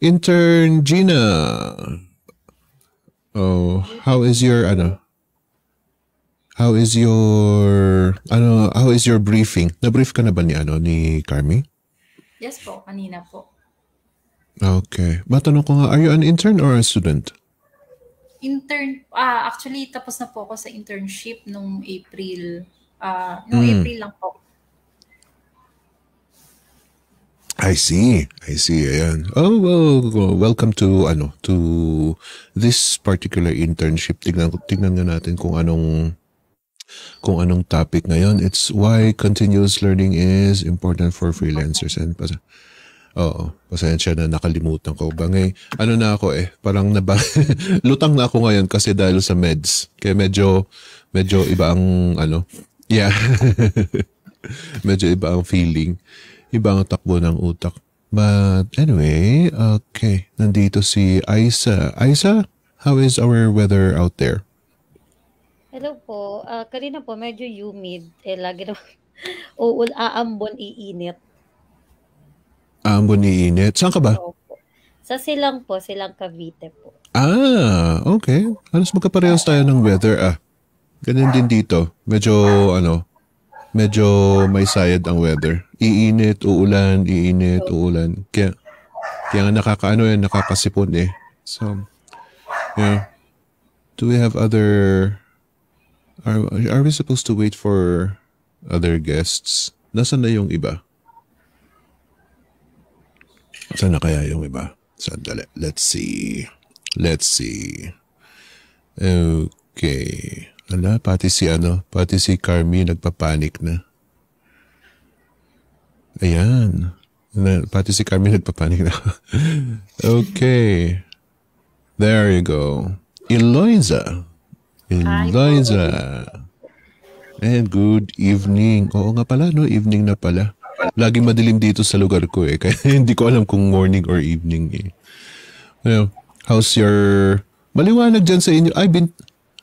Intern Gina. Oh, how is your ano? How is your ano, how is your briefing? Na-brief ka na ba ni ano ni Carmi? Yes po, kanina po. Okay. Matanong ko nga, are you an intern or a student? Intern, ah, actually tapos na po ako sa internship nung April. Ah, uh, nung mm. April lang po. I see. I see. Ayan. Oh, well, welcome to, ano, to this particular internship. Tingnan tignan nga natin kung anong, kung anong topic ngayon. It's why continuous learning is important for freelancers. And, pasa, Oh, pasensya na nakalimutan ko. Bangay, ano na ako eh, parang naba, lutang na ako ngayon kasi dahil sa meds. Kaya medyo, medyo iba ang, ano, yeah. medyo iba ang feeling. Iba ang takbo ng utak. But anyway, okay. Nandito si Isa. Isa, how is our weather out there? Hello po. Uh, kanina po, medyo humid. Eh, lagi na uul aambon ah, iinit. Aambon iinit? Saan ka ba? Sa Silang po, Silang Cavite po. Ah, okay. Halos magkaparehas tayo ng weather ah. Ganun din dito. Medyo ano, medyo may sayad ang weather. Iinit, uulan, iinit, uulan. Kaya, kaya nga nakakaano yan, nakakasipon eh. So, yeah. Do we have other... Are, are we supposed to wait for other guests? Nasaan na yung iba? Saan na kaya yung iba? Sandali. Let's see. Let's see. Okay. Ala, pati si ano, pati si Carmi nagpapanik na. Ayan. Na, pati si Carmen nagpapanik na. okay. There you go. Eloisa. Eloisa. And good evening. Oo nga pala, no? Evening na pala. Lagi madilim dito sa lugar ko eh. Kaya hindi ko alam kung morning or evening eh. Well, how's your... Maliwanag dyan sa inyo. Ay, bin...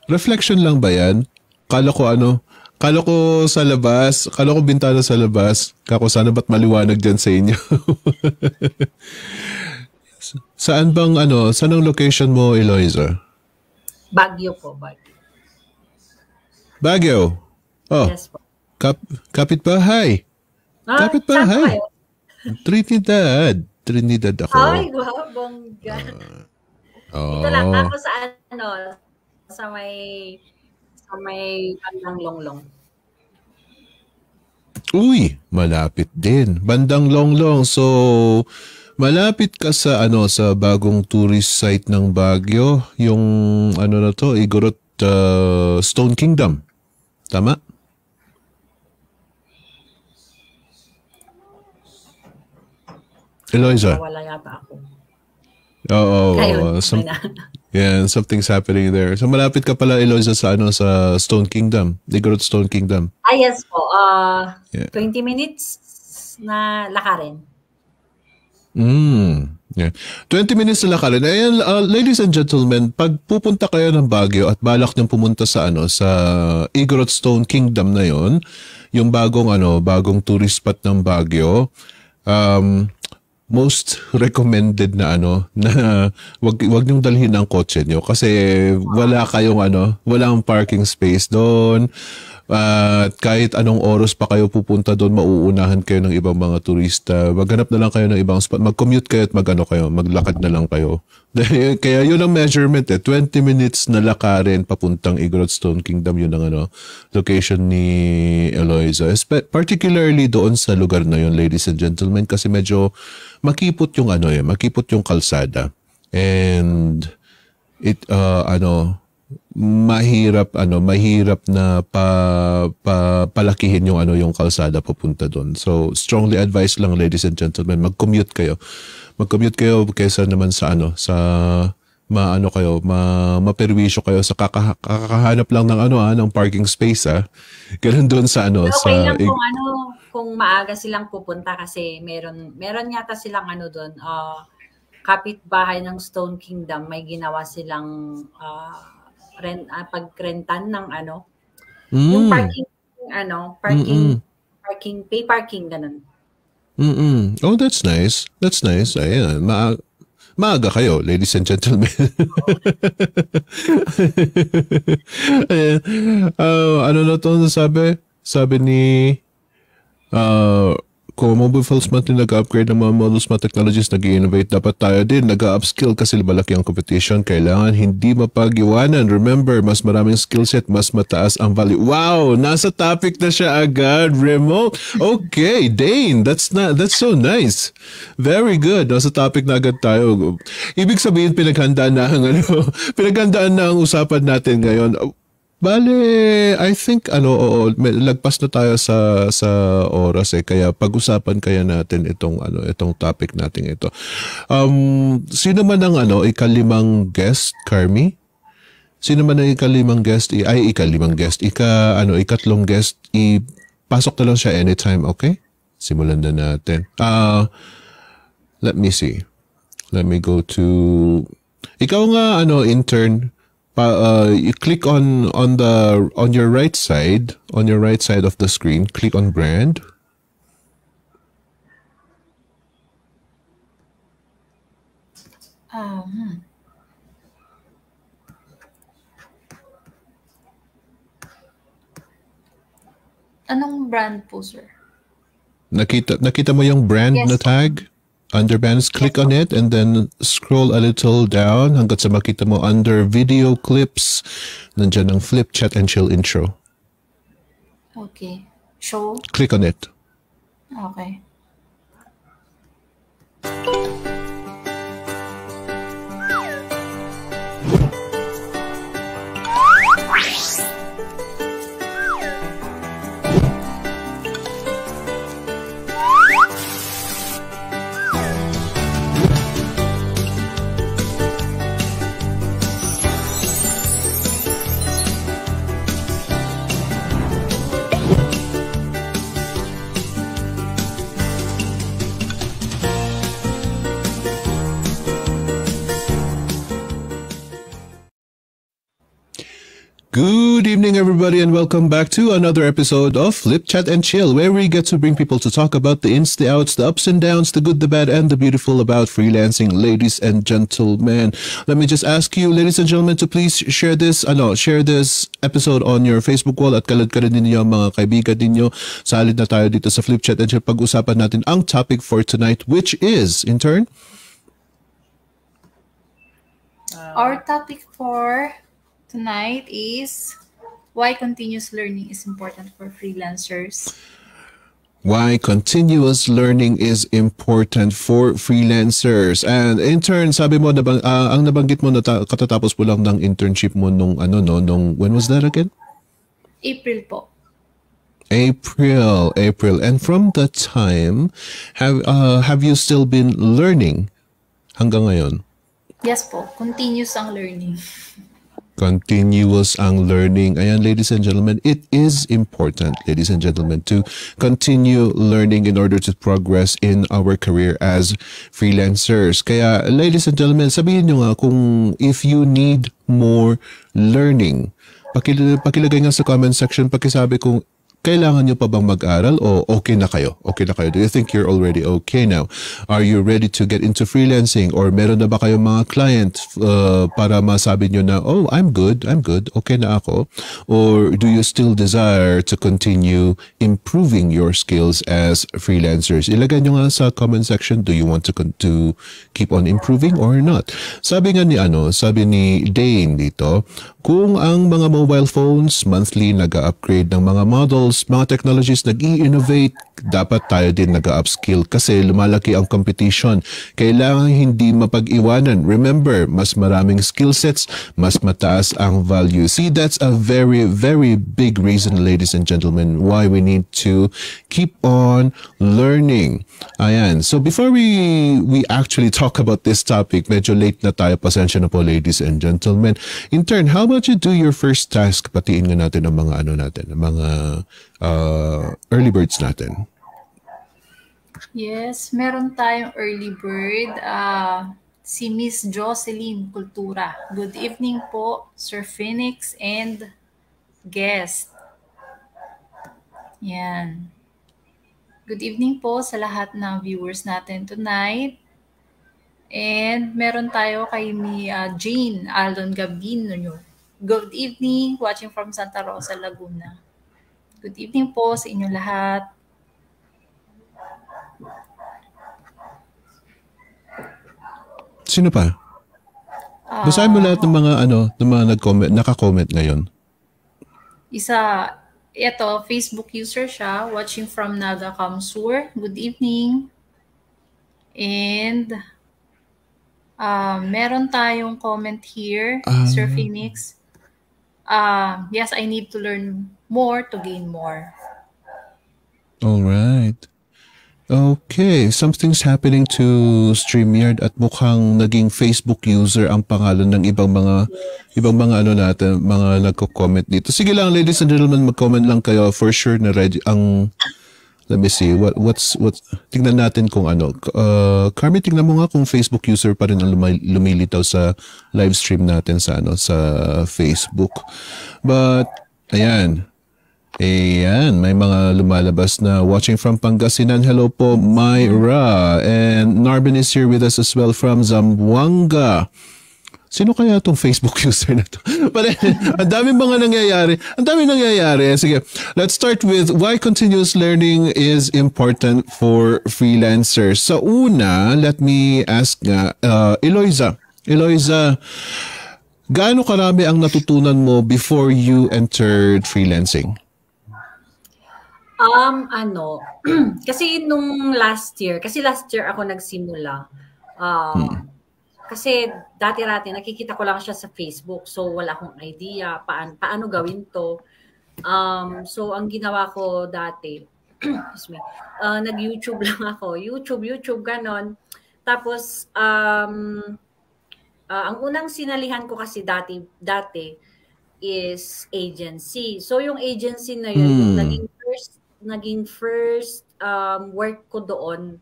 reflection lang ba yan? Kala ko ano, Kalo ko sa labas, kalo ko bintana sa labas. Kako sana ba't maliwanag dyan sa inyo? saan bang ano, saan ang location mo, Eloisa? Baguio po, Baguio. Baguio? Oh, yes po. Kap, kapit pa, Hi. Ah, kapit ba? Hi. Trinidad. Trinidad ako. Ay, wow, bongga. Uh, ah. oh. Dito lang ako sa ano, sa may sa may bandang longlong. Uy, malapit din. Bandang longlong. So, malapit ka sa ano sa bagong tourist site ng Baguio, yung ano na to, Igorot uh, Stone Kingdom. Tama? Eloisa. Wala yata ako. Oo. Oh, oh, Ngayon, some, yan, something's happening there. So malapit ka pala Eloisa sa ano sa Stone Kingdom, Ligurot Stone Kingdom. Ah yes po. Uh, yeah. 20 minutes na lakarin. Mm. Yeah. 20 minutes na lakarin. Ayan, uh, ladies and gentlemen, pag pupunta kayo ng Baguio at balak niyong pumunta sa ano sa Igorot Stone Kingdom na 'yon, yung bagong ano, bagong tourist spot ng Baguio, um, most recommended na ano na wag wag niyo dalhin ang kotse niyo kasi wala kayong ano, walang parking space doon. At uh, kahit anong oras pa kayo pupunta doon, mauunahan kayo ng ibang mga turista. Maghanap na lang kayo ng ibang spot. Mag-commute kayo at mag-ano kayo, maglakad na lang kayo. Kaya yun ang measurement eh. 20 minutes na lakarin papuntang Igorot Stone Kingdom yun ang ano, location ni Eloisa. Particularly doon sa lugar na yun, ladies and gentlemen, kasi medyo makipot yung ano eh, makipot yung kalsada. And it, uh, ano, mahirap ano mahirap na pa, pa palakihin yung ano yung kalsada papunta doon. So strongly advise lang ladies and gentlemen, mag-commute kayo. Mag-commute kayo kaysa naman sa ano sa maano kayo, ma maperwisyo kayo sa kaka, kakahanap lang ng ano ah, ng parking space ah. Ganun doon sa ano okay sa lang kung ano kung maaga silang pupunta kasi meron meron yata silang ano doon uh, ah, kapitbahay ng Stone Kingdom may ginawa silang uh, rent uh, ah, pagrentan ng ano mm. yung parking ano parking Mm-mm. parking pay parking ganun Mm Oh, that's nice. That's nice. Ayan. Ma maaga kayo, ladies and gentlemen. Ayan. Uh, ano na to sabi? Sabi ni uh, kung mobile phones man din nag-upgrade ng mga models, mga technologies, nag innovate dapat tayo din, nag-upskill kasi malaki ang competition. Kailangan hindi mapag-iwanan. Remember, mas maraming skill set, mas mataas ang value. Wow! Nasa topic na siya agad, Remo. Okay, Dane, that's na, that's so nice. Very good. Nasa topic na agad tayo. Ibig sabihin, pinaghandaan na ang ano, pinaghandaan na ang usapan natin ngayon Bale, I think ano, oo, lagpas na tayo sa sa oras eh kaya pag-usapan kaya natin itong ano, itong topic nating ito. Um, sino man ang ano, ikalimang guest, Carmi? Sino man ang ikalimang guest, ay ikalimang guest, ika ano, ikatlong guest, ipasok na lang siya anytime, okay? Simulan na natin. Uh, let me see. Let me go to ikaw nga ano intern uh, you click on on the on your right side on your right side of the screen click on brand um. Hmm. Anong brand po, sir? Nakita, nakita mo yung brand yes. na tag? underbands, click on it and then scroll a little down hanggat sa makita mo under video clips, nandiyan ang flip chat and chill intro. Okay. Show? Click on it. Okay. Good evening, everybody, and welcome back to another episode of Flip Chat and Chill, where we get to bring people to talk about the ins, the outs, the ups and downs, the good, the bad, and the beautiful about freelancing, ladies and gentlemen. Let me just ask you, ladies and gentlemen, to please share this, ano, share this episode on your Facebook wall at kalad ka rin ninyo mga kaibigan ninyo. Salid na tayo dito sa Flip Chat and Chill. Pag-usapan natin ang topic for tonight, which is, in turn, our topic for tonight is why continuous learning is important for freelancers. Why continuous learning is important for freelancers. And intern, sabi mo, nabang, uh, ang nabanggit mo, nata- katatapos po lang ng internship mo nung ano, no, nung, when was that again? April po. April, April. And from that time, have uh, have you still been learning hanggang ngayon? Yes po, continuous ang learning continuous ang learning. Ayan, ladies and gentlemen, it is important, ladies and gentlemen, to continue learning in order to progress in our career as freelancers. Kaya, ladies and gentlemen, sabihin nyo nga kung if you need more learning, pakil pakilagay nga sa comment section, pakisabi kung kailangan nyo pa bang mag-aral o okay na kayo? Okay na kayo? Do you think you're already okay now? Are you ready to get into freelancing? Or meron na ba kayong mga client uh, para masabi nyo na, oh, I'm good, I'm good, okay na ako? Or do you still desire to continue improving your skills as freelancers? Ilagay nyo nga sa comment section, do you want to, to keep on improving or not? Sabi nga ni ano, sabi ni Dane dito, kung ang mga mobile phones monthly nag-upgrade ng mga models, skills, mga technologies, nag-i-innovate, dapat tayo din nag-upskill kasi lumalaki ang competition. Kailangan hindi mapag-iwanan. Remember, mas maraming skill sets, mas mataas ang value. See, that's a very, very big reason, ladies and gentlemen, why we need to keep on learning. Ayan. So before we we actually talk about this topic, medyo late na tayo. Pasensya na po, ladies and gentlemen. In turn, how about you do your first task? Patiin nga natin ang mga ano natin, ang mga uh, early birds natin? Yes, meron tayong early bird. Uh, si Miss Jocelyn Kultura. Good evening po, Sir Phoenix and guest. Yan. Good evening po sa lahat ng viewers natin tonight. And meron tayo kay ni uh, Jane Aldon Gabino. Good evening, watching from Santa Rosa, Laguna. Good evening po sa inyo lahat. Sino pa? Uh, Basahin mo lahat ng ah, mga ano, ng mga nag-comment, naka-comment ngayon. Isa, ito, Facebook user siya, watching from Naga Kamsur. Good evening. And uh, meron tayong comment here, uh, Sir Phoenix. Uh, yes, I need to learn more to gain more. All right. Okay, something's happening to StreamYard at mukhang naging Facebook user ang pangalan ng ibang mga ibang mga ano natin, mga nagko-comment dito. Sige lang ladies and gentlemen, mag-comment lang kayo for sure na ready ang Let me see. What what's what tingnan natin kung ano. Uh, Carmi, tingnan mo nga kung Facebook user pa rin ang lumilitaw sa live stream natin sa ano sa Facebook. But ayan, Ayan, may mga lumalabas na watching from Pangasinan. Hello po, Myra. And Narbin is here with us as well from Zamboanga. Sino kaya itong Facebook user na to? But ang daming mga nangyayari. Ang daming nangyayari. Sige, let's start with why continuous learning is important for freelancers. Sa so una, let me ask nga, uh, Eloisa. Eloisa, gaano karami ang natutunan mo before you entered freelancing? Um, ano, kasi nung last year, kasi last year ako nagsimula. Uh, hmm. Kasi dati-dati nakikita ko lang siya sa Facebook. So wala akong idea paan, paano gawin to. Um, so ang ginawa ko dati, excuse me, uh, nag-YouTube lang ako. YouTube, YouTube, ganon. Tapos, um, uh, ang unang sinalihan ko kasi dati, dati is agency. So yung agency na yun, hmm. naging first naging first um, work ko doon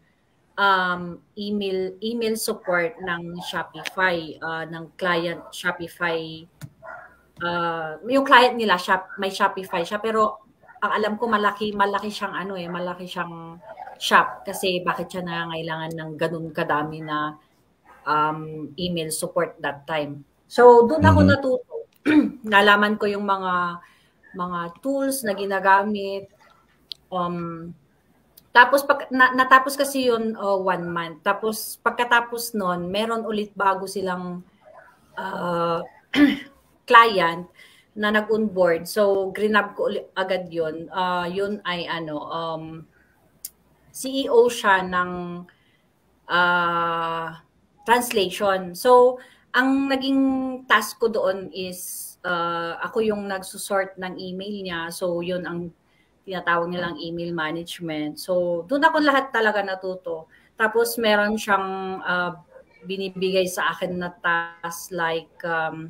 um, email email support ng Shopify uh, ng client Shopify uh, yung client nila shop, may Shopify siya pero ang alam ko malaki malaki siyang ano eh malaki siyang shop kasi bakit siya nangangailangan ng ganun kadami na um, email support that time. So doon ako mm-hmm. natuto. Nalaman ko yung mga mga tools na ginagamit Um, tapos pag na, natapos kasi yun uh, one month. Tapos pagkatapos noon, meron ulit bago silang uh, client na nag-onboard. So grinab ko ulit agad yun. Uh, yun ay ano um, CEO siya ng uh, translation. So ang naging task ko doon is uh, ako yung nagsusort ng email niya. So yun ang tinatawag nilang email management. So, doon ako lahat talaga natuto. Tapos, meron siyang uh, binibigay sa akin na task like um,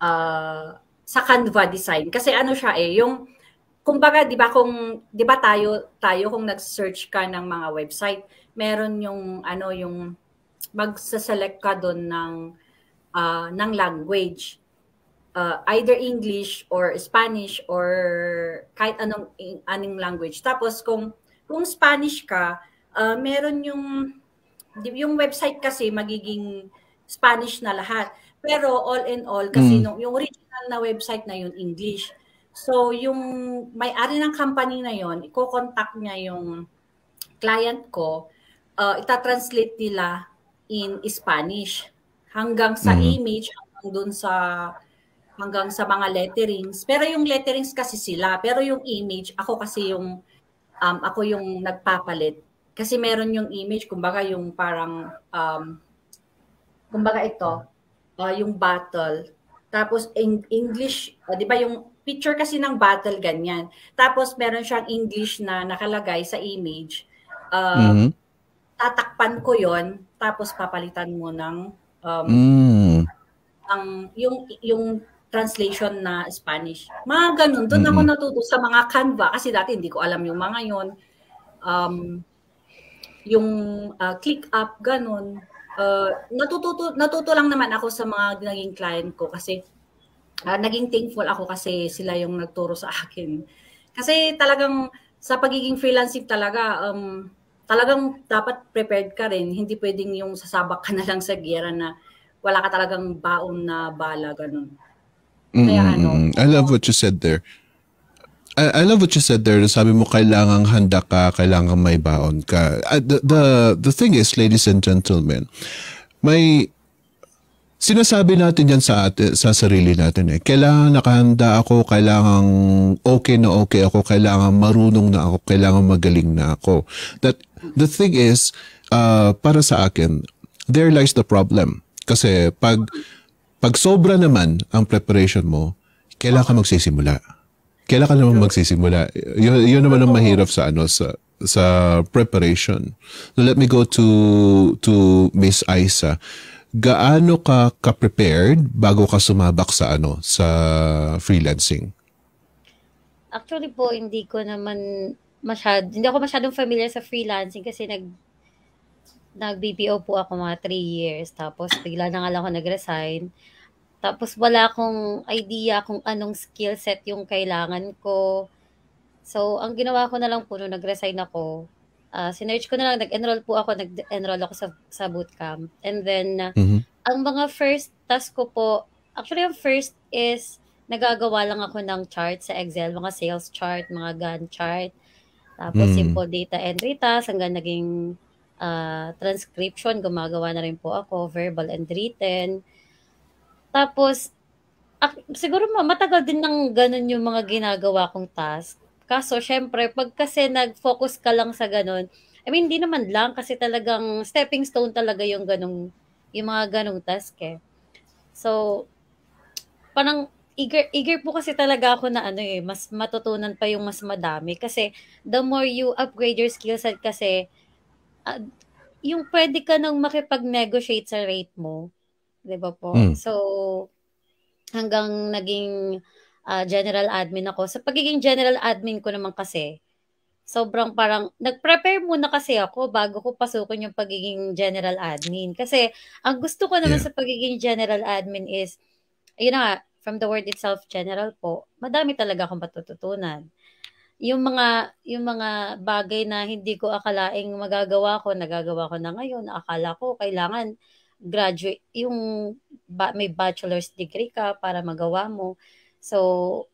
uh, sa Canva design. Kasi ano siya eh, yung kumbaga 'di ba kung 'di ba tayo tayo kung nag-search ka ng mga website, meron yung ano yung magse-select ka doon ng uh, ng language uh, either English or Spanish or kahit anong anong language. Tapos kung kung Spanish ka, uh, meron yung yung website kasi magiging Spanish na lahat. Pero all in all kasi mm. nung, yung original na website na yun English. So yung may-ari ng company na yon, iko-contact niya yung client ko, uh, ita-translate nila in Spanish hanggang sa mm image hanggang dun sa hanggang sa mga letterings. Pero yung letterings kasi sila, pero yung image, ako kasi yung, um, ako yung nagpapalit. Kasi meron yung image, kumbaga yung parang, um, kumbaga ito, uh, yung battle. Tapos in English, uh, di ba yung picture kasi ng battle ganyan. Tapos meron siyang English na nakalagay sa image. Um, mm-hmm. Tatakpan ko yon tapos papalitan mo ng um, mm. ang yung yung translation na Spanish. Mga ganun. Doon mm-hmm. ako natuto sa mga Canva kasi dati hindi ko alam yung mga yon. Um, yung uh, click up, ganun. Uh, natututo, natuto lang naman ako sa mga naging client ko kasi uh, naging thankful ako kasi sila yung nagturo sa akin. Kasi talagang sa pagiging freelancing talaga, um, talagang dapat prepared ka rin. Hindi pwedeng yung sasabak ka na lang sa gera na wala ka talagang baon na bala, ganun. Mm, Kaya mm, ano, mm, I love what you said there. I, I love what you said there. Sabi mo, kailangang handa ka, kailangang may baon ka. the, the, the thing is, ladies and gentlemen, may sinasabi natin yan sa, atin, sa sarili natin eh. Kailangan nakahanda ako, kailangan okay na okay ako, kailangan marunong na ako, kailangan magaling na ako. That, the thing is, uh, para sa akin, there lies the problem. Kasi pag pag sobra naman ang preparation mo, kailan ka magsisimula? Kailan ka naman magsisimula? Yun, yun naman ang mahirap sa ano sa sa preparation. So let me go to to Miss Isa. Gaano ka ka-prepared bago ka sumabak sa ano sa freelancing? Actually po hindi ko naman masyad hindi ako masyadong familiar sa freelancing kasi nag nag-BPO po ako mga 3 years. Tapos bigla na nga lang ako nag-resign. Tapos wala akong idea kung anong skill set yung kailangan ko. So, ang ginawa ko na lang po nung nag-resign ako, uh, sinerge ko na lang, nag-enroll po ako, nag-enroll ako sa, sa bootcamp. And then, uh, mm-hmm. ang mga first task ko po, actually ang first is, nagagawa lang ako ng chart sa Excel, mga sales chart, mga Gantt chart. Tapos mm simple data entry tasks, hanggang naging uh, transcription, gumagawa na rin po ako, verbal and written. Tapos, ak- siguro matagal din ng ganun yung mga ginagawa kong task. Kaso, syempre, pag kasi nag-focus ka lang sa ganun, I mean, hindi naman lang kasi talagang stepping stone talaga yung ganung yung mga ganung task eh. So, parang eager, eager po kasi talaga ako na ano eh, mas matutunan pa yung mas madami. Kasi the more you upgrade your skill set kasi, uh, yung pwede ka nang makipag-negotiate sa rate mo, 'di ba po? Mm. So hanggang naging uh, general admin ako. Sa pagiging general admin ko naman kasi, sobrang parang nag-prepare muna kasi ako bago ko pasukin yung pagiging general admin. Kasi ang gusto ko naman yeah. sa pagiging general admin is, ayun na nga, from the word itself, general po, madami talaga akong matututunan yung mga yung mga bagay na hindi ko akalaing magagawa ko, nagagawa ko na ngayon. Akala ko kailangan graduate yung ba, may bachelor's degree ka para magawa mo. So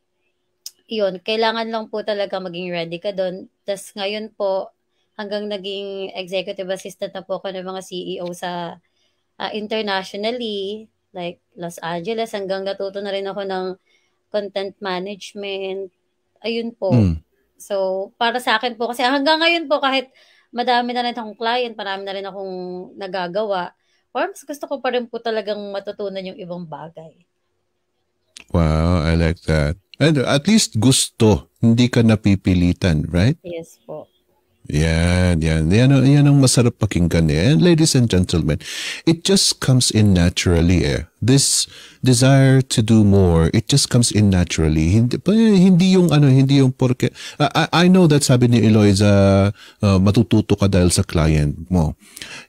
yun, kailangan lang po talaga maging ready ka doon. Tapos ngayon po, hanggang naging executive assistant na po ako ng mga CEO sa uh, internationally, like Los Angeles, hanggang natuto na rin ako ng content management. Ayun po. Mm. So, para sa akin po, kasi hanggang ngayon po, kahit madami na rin akong client, marami na rin akong nagagawa, or mas gusto ko pa rin po talagang matutunan yung ibang bagay. Wow, I like that. And at least gusto, hindi ka napipilitan, right? Yes po. Yan, yan. Yan, yan ang masarap pakinggan eh. And ladies and gentlemen, it just comes in naturally eh. This desire to do more, it just comes in naturally. Hindi, hindi yung ano, hindi yung porke. I, I know that sabi ni Eloisa, uh, matututo ka dahil sa client mo.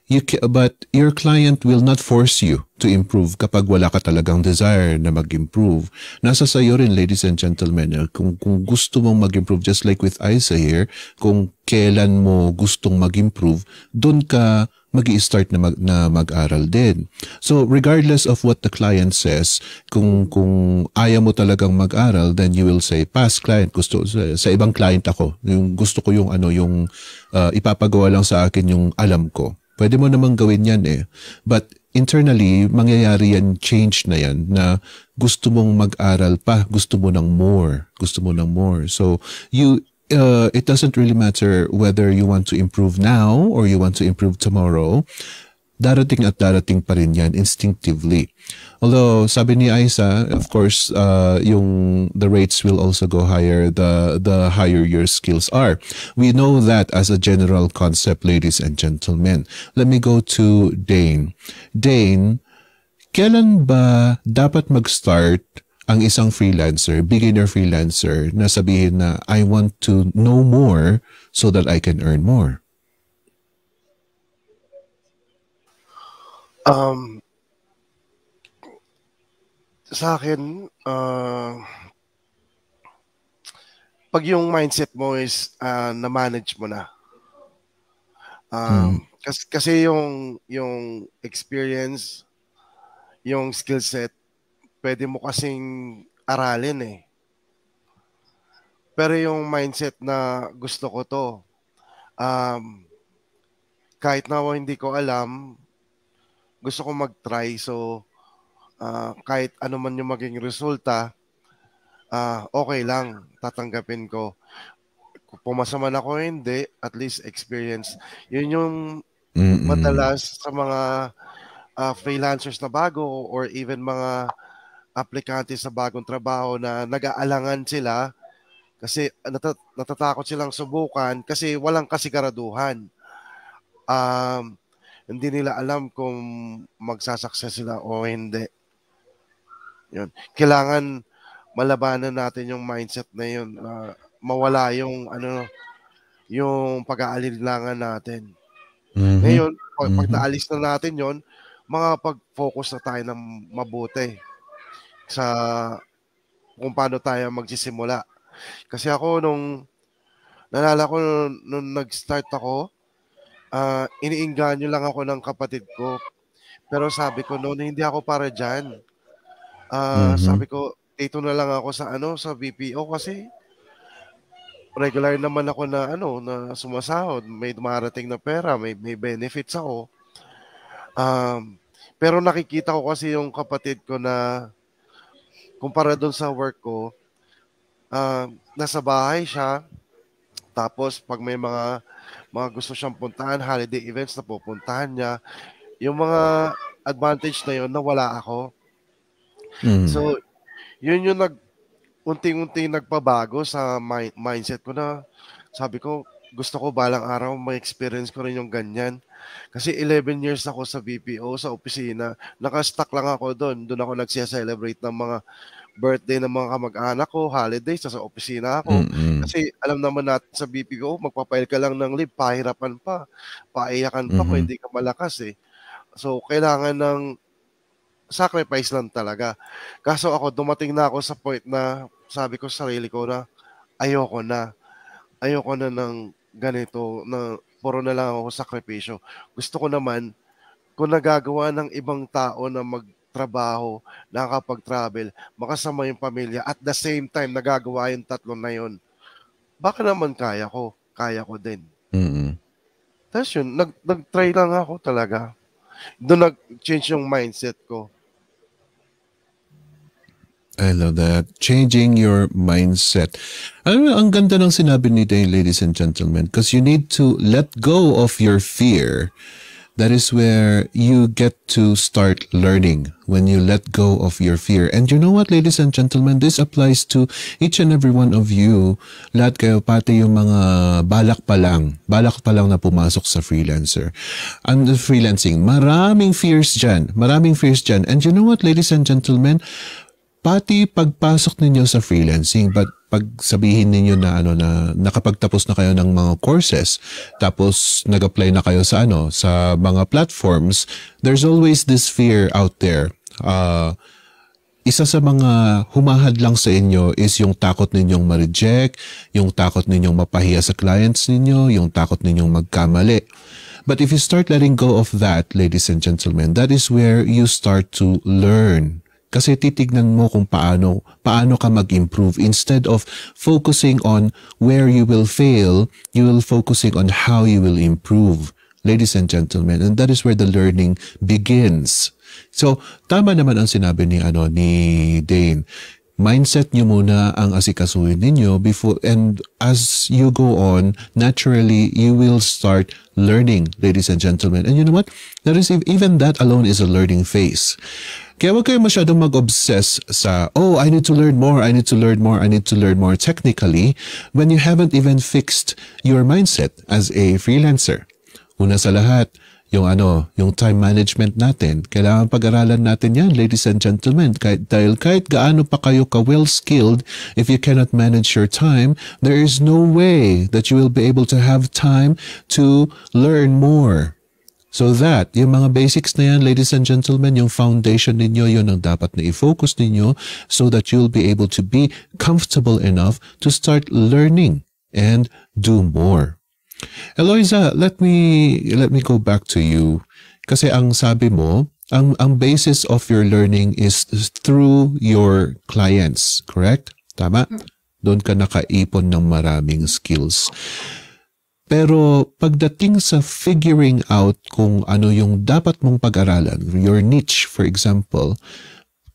You, but your client will not force you to improve kapag wala ka talagang desire na mag-improve. Nasa sayo rin, ladies and gentlemen, ah, kung, kung gusto mong mag-improve, just like with Isa here, kung kailan mo gustong mag-improve, doon ka mag start na, mag, na mag-aral din. So regardless of what the client says, kung, kung ayaw mo talagang mag-aral, then you will say, pass client, gusto, sa, sa ibang client ako, yung, gusto ko yung ano, yung uh, ipapagawa lang sa akin yung alam ko. Pwede mo namang gawin yan eh. But internally, mangyayari yan, change na yan, na gusto mong mag-aral pa, gusto mo ng more, gusto mo ng more. So, you uh, it doesn't really matter whether you want to improve now or you want to improve tomorrow. Darating at darating pa rin yan instinctively. Although, sabi ni Aisa, of course, uh, yung the rates will also go higher the, the higher your skills are. We know that as a general concept, ladies and gentlemen. Let me go to Dane. Dane, kailan ba dapat mag-start ang isang freelancer, beginner freelancer, na sabihin na I want to know more so that I can earn more? Um, sa akin, uh, pag yung mindset mo is uh, na-manage mo na. Um, hmm. kasi, kasi yung yung experience, yung skill set, pwede mo kasing aralin eh. Pero yung mindset na gusto ko to, um, kahit na hindi ko alam, gusto ko mag-try. So, uh, kahit ano man yung maging resulta, uh, okay lang, tatanggapin ko. Pumasa man ako hindi, at least experience. Yun yung Mm-mm. madalas sa mga uh, freelancers na bago or even mga aplikante sa bagong trabaho na nag-aalangan sila kasi natatakot silang subukan kasi walang kasigaraduhan. Um, hindi nila alam kung magsasaksa sila o hindi. Yun. Kailangan malabanan natin yung mindset na yun. na mawala yung ano yung pag-aalilangan natin. Mm-hmm. Ngayon, pag, pag mm-hmm. naalis na natin yon, mga pag-focus na tayo ng mabuti sa kung paano tayo magsisimula. Kasi ako nung nalala ko nung, nung nag-start ako, uh, iniinganyo lang ako ng kapatid ko. Pero sabi ko noon, hindi ako para dyan. Uh, mm-hmm. Sabi ko, dito na lang ako sa ano sa BPO kasi regular naman ako na ano na sumasahod, may dumarating na pera, may may benefits ako. Um, pero nakikita ko kasi yung kapatid ko na kumpara doon sa work ko, uh, nasa bahay siya, tapos pag may mga mga gusto siyang puntahan, holiday events na pupuntahan niya, yung mga advantage na yun, nawala ako. Mm. So, yun yung nag unti-unti nagpabago sa mi- mindset ko na sabi ko, gusto ko balang araw ma-experience ko rin yung ganyan. Kasi 11 years ako sa BPO, sa opisina. Nakastack lang ako doon. Doon ako nagsiya-celebrate ng mga birthday ng mga kamag-anak ko, holidays, sa opisina ako. Mm-hmm. Kasi alam naman natin sa BPO, magpapail ka lang ng leave, pahirapan pa, paiyakan pa mm-hmm. hindi ka malakas eh. So, kailangan ng sacrifice lang talaga. Kaso ako, dumating na ako sa point na sabi ko sa sarili ko na ayoko na. Ayoko na ng ganito, na puro na lang ako sakripisyo. Gusto ko naman, kung nagagawa ng ibang tao na magtrabaho, nakakapag-travel, makasama yung pamilya, at the same time, nagagawa yung tatlo na yun, baka naman kaya ko. Kaya ko din. Mm-hmm. Tapos yun, nag, nag-try lang ako talaga. Doon nag-change yung mindset ko. I love that. Changing your mindset. Ano, ang ganda ng sinabi ni Day, ladies and gentlemen, because you need to let go of your fear. That is where you get to start learning when you let go of your fear. And you know what, ladies and gentlemen, this applies to each and every one of you. Lahat kayo, pati yung mga balak pa lang, balak pa lang na pumasok sa freelancer. And freelancing, maraming fears dyan. Maraming fears dyan. And you know what, ladies and gentlemen, pati pagpasok ninyo sa freelancing, but pag sabihin ninyo na ano na nakapagtapos na kayo ng mga courses, tapos nag-apply na kayo sa ano sa mga platforms, there's always this fear out there. Uh, isa sa mga humahad lang sa inyo is yung takot ninyong ma-reject, yung takot ninyong mapahiya sa clients ninyo, yung takot ninyong magkamali. But if you start letting go of that, ladies and gentlemen, that is where you start to learn kasi titignan mo kung paano, paano ka mag-improve. Instead of focusing on where you will fail, you will focusing on how you will improve. Ladies and gentlemen, and that is where the learning begins. So, tama naman ang sinabi ni ano ni Dane mindset niyo muna ang asikasuhin ninyo before and as you go on, naturally, you will start learning, ladies and gentlemen. And you know what? That is, even that alone is a learning phase. Kaya huwag kayo masyadong mag-obsess sa, oh, I need to learn more, I need to learn more, I need to learn more technically when you haven't even fixed your mindset as a freelancer. Una sa lahat, yung ano, yung time management natin. Kailangan pag-aralan natin yan, ladies and gentlemen. Kahit, dahil kahit gaano pa kayo ka-well-skilled, if you cannot manage your time, there is no way that you will be able to have time to learn more So that, yung mga basics na yan, ladies and gentlemen, yung foundation ninyo, yun ang dapat na i-focus ninyo so that you'll be able to be comfortable enough to start learning and do more. Eloisa, let me, let me go back to you. Kasi ang sabi mo, ang, ang basis of your learning is through your clients, correct? Tama? Mm. Doon ka nakaipon ng maraming skills. Pero pagdating sa figuring out kung ano yung dapat mong pag-aralan, your niche for example,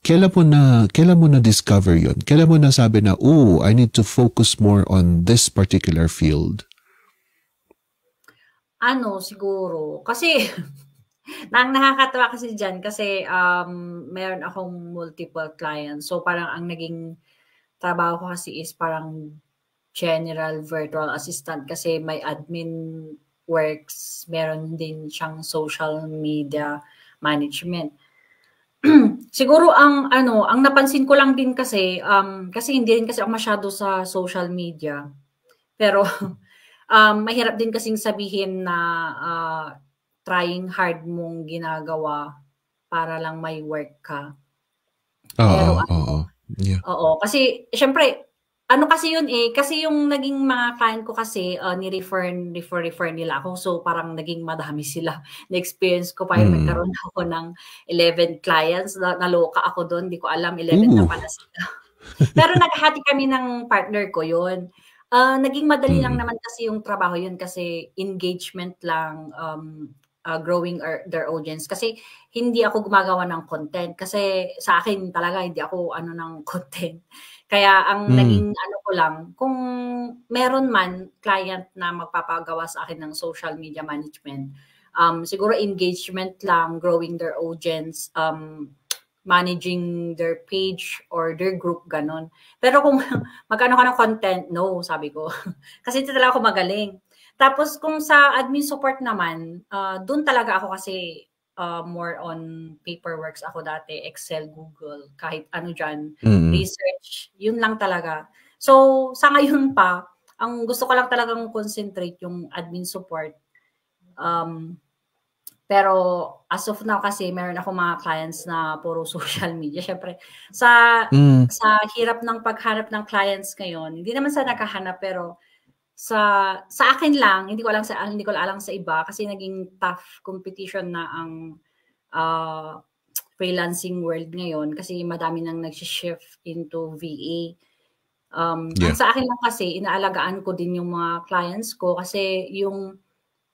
kailan mo na kailan mo na discover yon? Kailan mo na sabi na, "Oh, I need to focus more on this particular field." Ano siguro kasi Nang nakakatawa kasi dyan kasi um, meron akong multiple clients. So parang ang naging trabaho ko kasi is parang general virtual assistant kasi may admin works, meron din siyang social media management. Siguro ang ano, ang napansin ko lang din kasi um kasi hindi rin kasi ako masyado sa social media. Pero um mahirap din kasing sabihin na uh, trying hard mong ginagawa para lang may work ka. Oo, ah, oo. Yeah. Oo, kasi syempre ano kasi yun eh, kasi yung naging mga client ko kasi, uh, ni-refer, refer, refer nila ako. So parang naging madami sila. Na-experience ko pa yung mm. nagkaroon ako ng 11 clients. Na- naloka ako doon, hindi ko alam, 11 Ooh. na pala sila. Pero naghati kami ng partner ko yun. Uh, naging madali mm. lang hmm. naman kasi yung trabaho yun kasi engagement lang, um, uh, growing our, er, their audience kasi hindi ako gumagawa ng content kasi sa akin talaga hindi ako ano ng content kaya ang mm. naging ano ko lang, kung meron man client na magpapagawa sa akin ng social media management, um, siguro engagement lang, growing their audience, um, managing their page or their group, ganun. Pero kung magkano ka ng content, no, sabi ko. kasi ito talaga ako magaling. Tapos kung sa admin support naman, uh, ah, doon talaga ako kasi uh, more on paperworks ako dati, Excel, Google, kahit ano dyan, mm-hmm. research, yun lang talaga. So, sa ngayon pa, ang gusto ko lang talagang concentrate yung admin support. Um, pero as of now kasi meron ako mga clients na puro social media. Syempre sa mm. sa hirap ng paghanap ng clients ngayon, hindi naman sa nakahanap pero sa sa akin lang, hindi ko alam sa hindi ko alam sa iba kasi naging tough competition na ang uh, freelancing world ngayon kasi madami nang nag-shift into VA. Um, yeah. sa akin lang kasi inaalagaan ko din yung mga clients ko kasi yung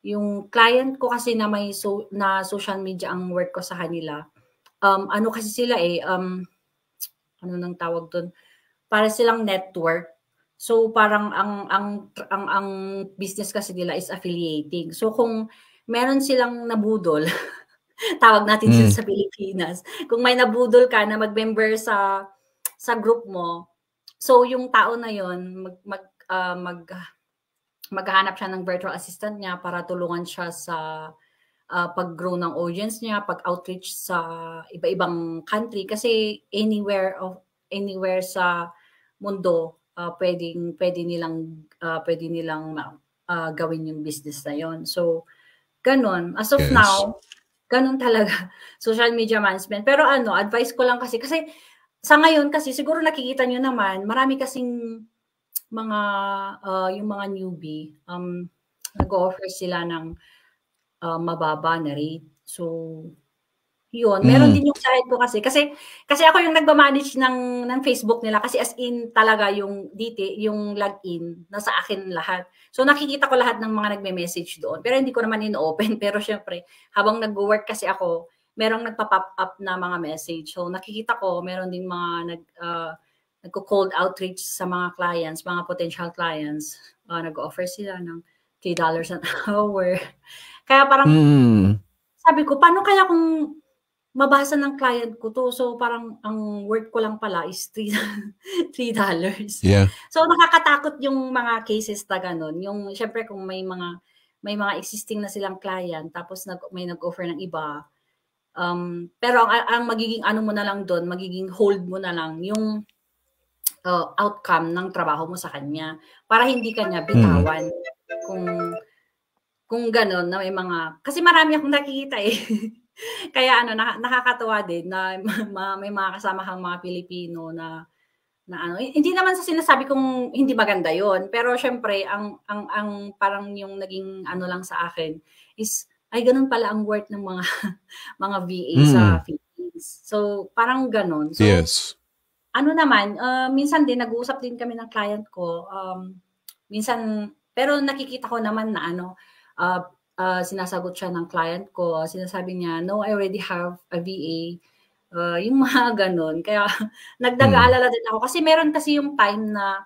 yung client ko kasi na may so, na social media ang work ko sa kanila. Um, ano kasi sila eh um ano nang tawag doon? Para silang network So parang ang ang ang ang business kasi nila is affiliating. So kung meron silang nabudol, tawag natin mm. sila sa Pilipinas. Kung may nabudol ka na mag-member sa sa group mo, so yung tao na yon mag mag uh, mag maghahanap siya ng virtual assistant niya para tulungan siya sa uh, pag-grow ng audience niya, pag-outreach sa iba-ibang country kasi anywhere of anywhere sa mundo uh, pwedeng pwede nilang uh, pwede nilang uh, gawin yung business na yon. So ganun as of yes. now ganun talaga social media management. Pero ano, advice ko lang kasi kasi sa ngayon kasi siguro nakikita niyo naman, marami kasing mga uh, yung mga newbie um nag-offer sila ng uh, mababa na rate. So yun. Meron mm. din yung side ko kasi. Kasi kasi ako yung nagba-manage ng, ng Facebook nila kasi as in talaga yung DT, yung login, nasa akin lahat. So nakikita ko lahat ng mga nagme-message doon. Pero hindi ko naman in-open. Pero syempre, habang nag-work kasi ako, merong nagpa-pop up na mga message. So nakikita ko, meron din mga nag, uh, nagko-cold outreach sa mga clients, mga potential clients. Uh, nag-offer sila ng $3 an hour. Kaya parang, mm. sabi ko, paano kaya kung mabasa ng client ko to. So parang ang work ko lang pala is $3. $3. Yeah. So nakakatakot yung mga cases ta ganun. Yung syempre kung may mga may mga existing na silang client tapos nag, may nag-offer ng iba. Um, pero ang, ang magiging ano mo na lang doon, magiging hold mo na lang yung uh, outcome ng trabaho mo sa kanya para hindi kanya hmm. bitawan hmm. kung kung ganun na may mga kasi marami akong nakikita eh Kaya ano, nak- nakakatuwa din na ma- may mga kasama kang mga Pilipino na na ano, hindi naman sa sinasabi kong hindi maganda 'yon, pero syempre ang ang ang parang yung naging ano lang sa akin is ay ganun pala ang worth ng mga mga VA mm. sa hmm. Philippines. So parang ganun. So yes. ano naman, uh, minsan din nag-uusap din kami ng client ko. Um, minsan pero nakikita ko naman na ano, uh, uh, sinasagot siya ng client ko, sinasabi niya, no, I already have a VA. Uh, ah, yung mga ganun. Kaya nagdag-aalala hmm. din ako. Kasi meron kasi yung time na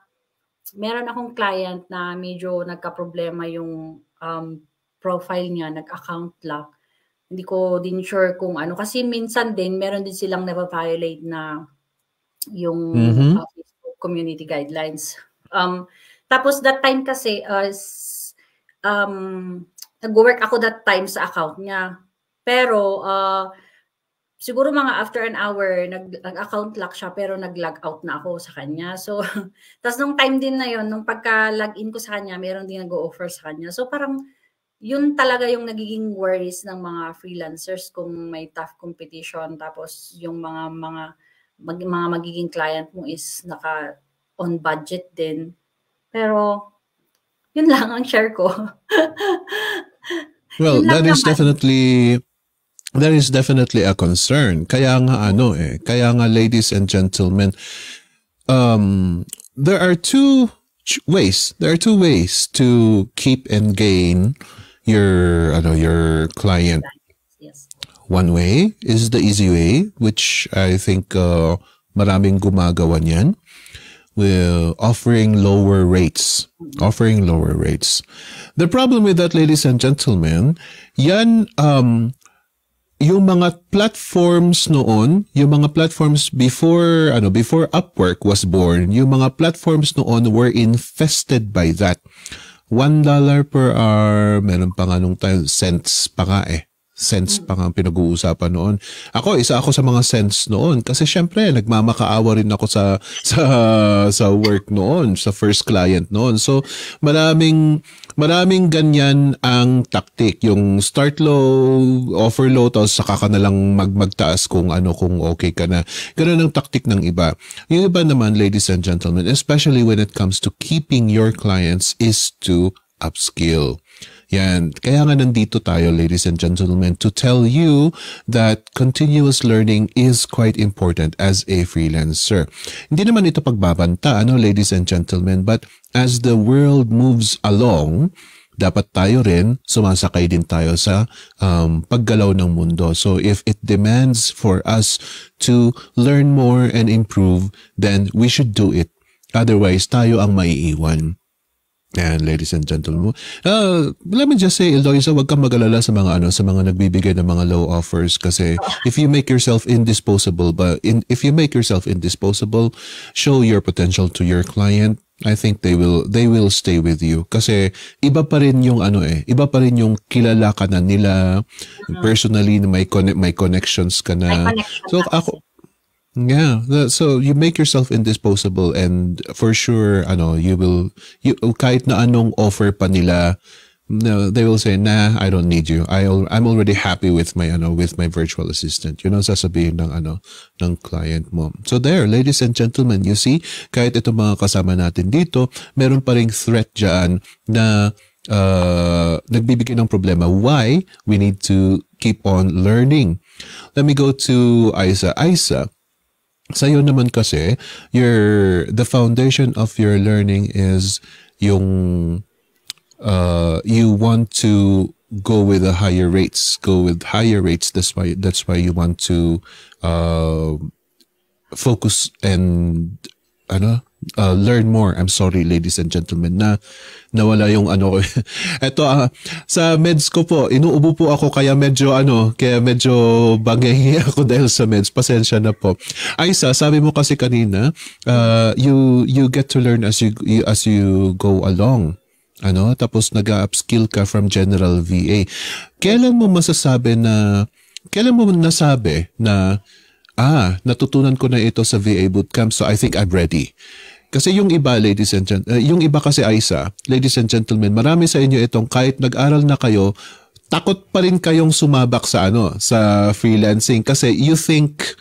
meron akong client na medyo nagka-problema yung um, profile niya, nag-account lock. Hindi ko din sure kung ano. Kasi minsan din, meron din silang na-violate na yung mm-hmm. uh, Facebook community guidelines. Um, tapos that time kasi, uh, um, nag-work ako that time sa account niya. Pero, uh, siguro mga after an hour, nag, account lock siya pero nag-log out na ako sa kanya. So, tas nung time din na yon nung pagka login ko sa kanya, meron din nag-offer sa kanya. So, parang yun talaga yung nagiging worries ng mga freelancers kung may tough competition tapos yung mga mga mag, mga magiging client mo is naka on budget din. Pero yun lang ang share ko. well, that naman. is definitely that is definitely a concern. Kaya nga ano eh, kaya nga ladies and gentlemen, um, there are two ways. There are two ways to keep and gain your ano your client. One way is the easy way, which I think uh, maraming gumagawa niyan well, offering lower rates. Offering lower rates. The problem with that, ladies and gentlemen, yan, um, yung mga platforms noon, yung mga platforms before, ano, before Upwork was born, yung mga platforms noon were infested by that. $1 per hour, meron pa nga nung tayo, cents pa ka eh sense pa nga pinag-uusapan noon. Ako, isa ako sa mga sense noon kasi syempre nagmamakaawa rin ako sa sa sa work noon, sa first client noon. So, maraming maraming ganyan ang tactic, yung start low, offer low tapos saka ka na lang mag magtaas kung ano kung okay ka na. Ganun ang tactic ng iba. Yung iba naman, ladies and gentlemen, especially when it comes to keeping your clients is to upskill. Yan. Kaya nga nandito tayo, ladies and gentlemen, to tell you that continuous learning is quite important as a freelancer. Hindi naman ito pagbabanta, ano, ladies and gentlemen, but as the world moves along, dapat tayo rin sumasakay din tayo sa um, paggalaw ng mundo. So if it demands for us to learn more and improve, then we should do it. Otherwise, tayo ang maiiwan. And ladies and gentlemen, uh, let me just say, Eloisa, wag kang magalala sa mga ano, sa mga nagbibigay ng mga low offers kasi if you make yourself indisposable, but in, if you make yourself indisposable, show your potential to your client. I think they will they will stay with you kasi iba pa rin yung ano eh iba pa rin yung kilala ka na nila ah. personally na may conne- may connections ka na so ako Yeah, that, so you make yourself indisposable and for sure, ano, you will, you, kahit na anong offer pa nila, no, they will say, nah, I don't need you. I, I'm already happy with my, ano, with my virtual assistant. You know sasabihin ng, ano, ng client mo. So there, ladies and gentlemen, you see, kahit itong mga kasama natin dito, meron pa ring threat diyan na, uh, nagbibigay ng problema. Why? We need to keep on learning. Let me go to Isa. Isa, Sa'yo naman kasi, your, the foundation of your learning is yung uh, you want to go with the higher rates, go with higher rates. That's why, that's why you want to uh, focus and ano, uh, learn more. I'm sorry ladies and gentlemen na nawala yung ano Ito uh, ah, sa meds ko po, inuubo po ako kaya medyo ano, kaya medyo bangengi ako dahil sa meds. Pasensya na po. Aisa, sabi mo kasi kanina, uh, you you get to learn as you, you as you go along. Ano? Tapos nag-upskill ka from general VA. Kailan mo masasabi na kailan mo nasabi na ah, natutunan ko na ito sa VA bootcamp so I think I'm ready. Kasi yung iba, ladies and gentlemen, uh, yung iba kasi Aisa, ladies and gentlemen, marami sa inyo itong kahit nag-aral na kayo, takot pa rin kayong sumabak sa ano, sa freelancing kasi you think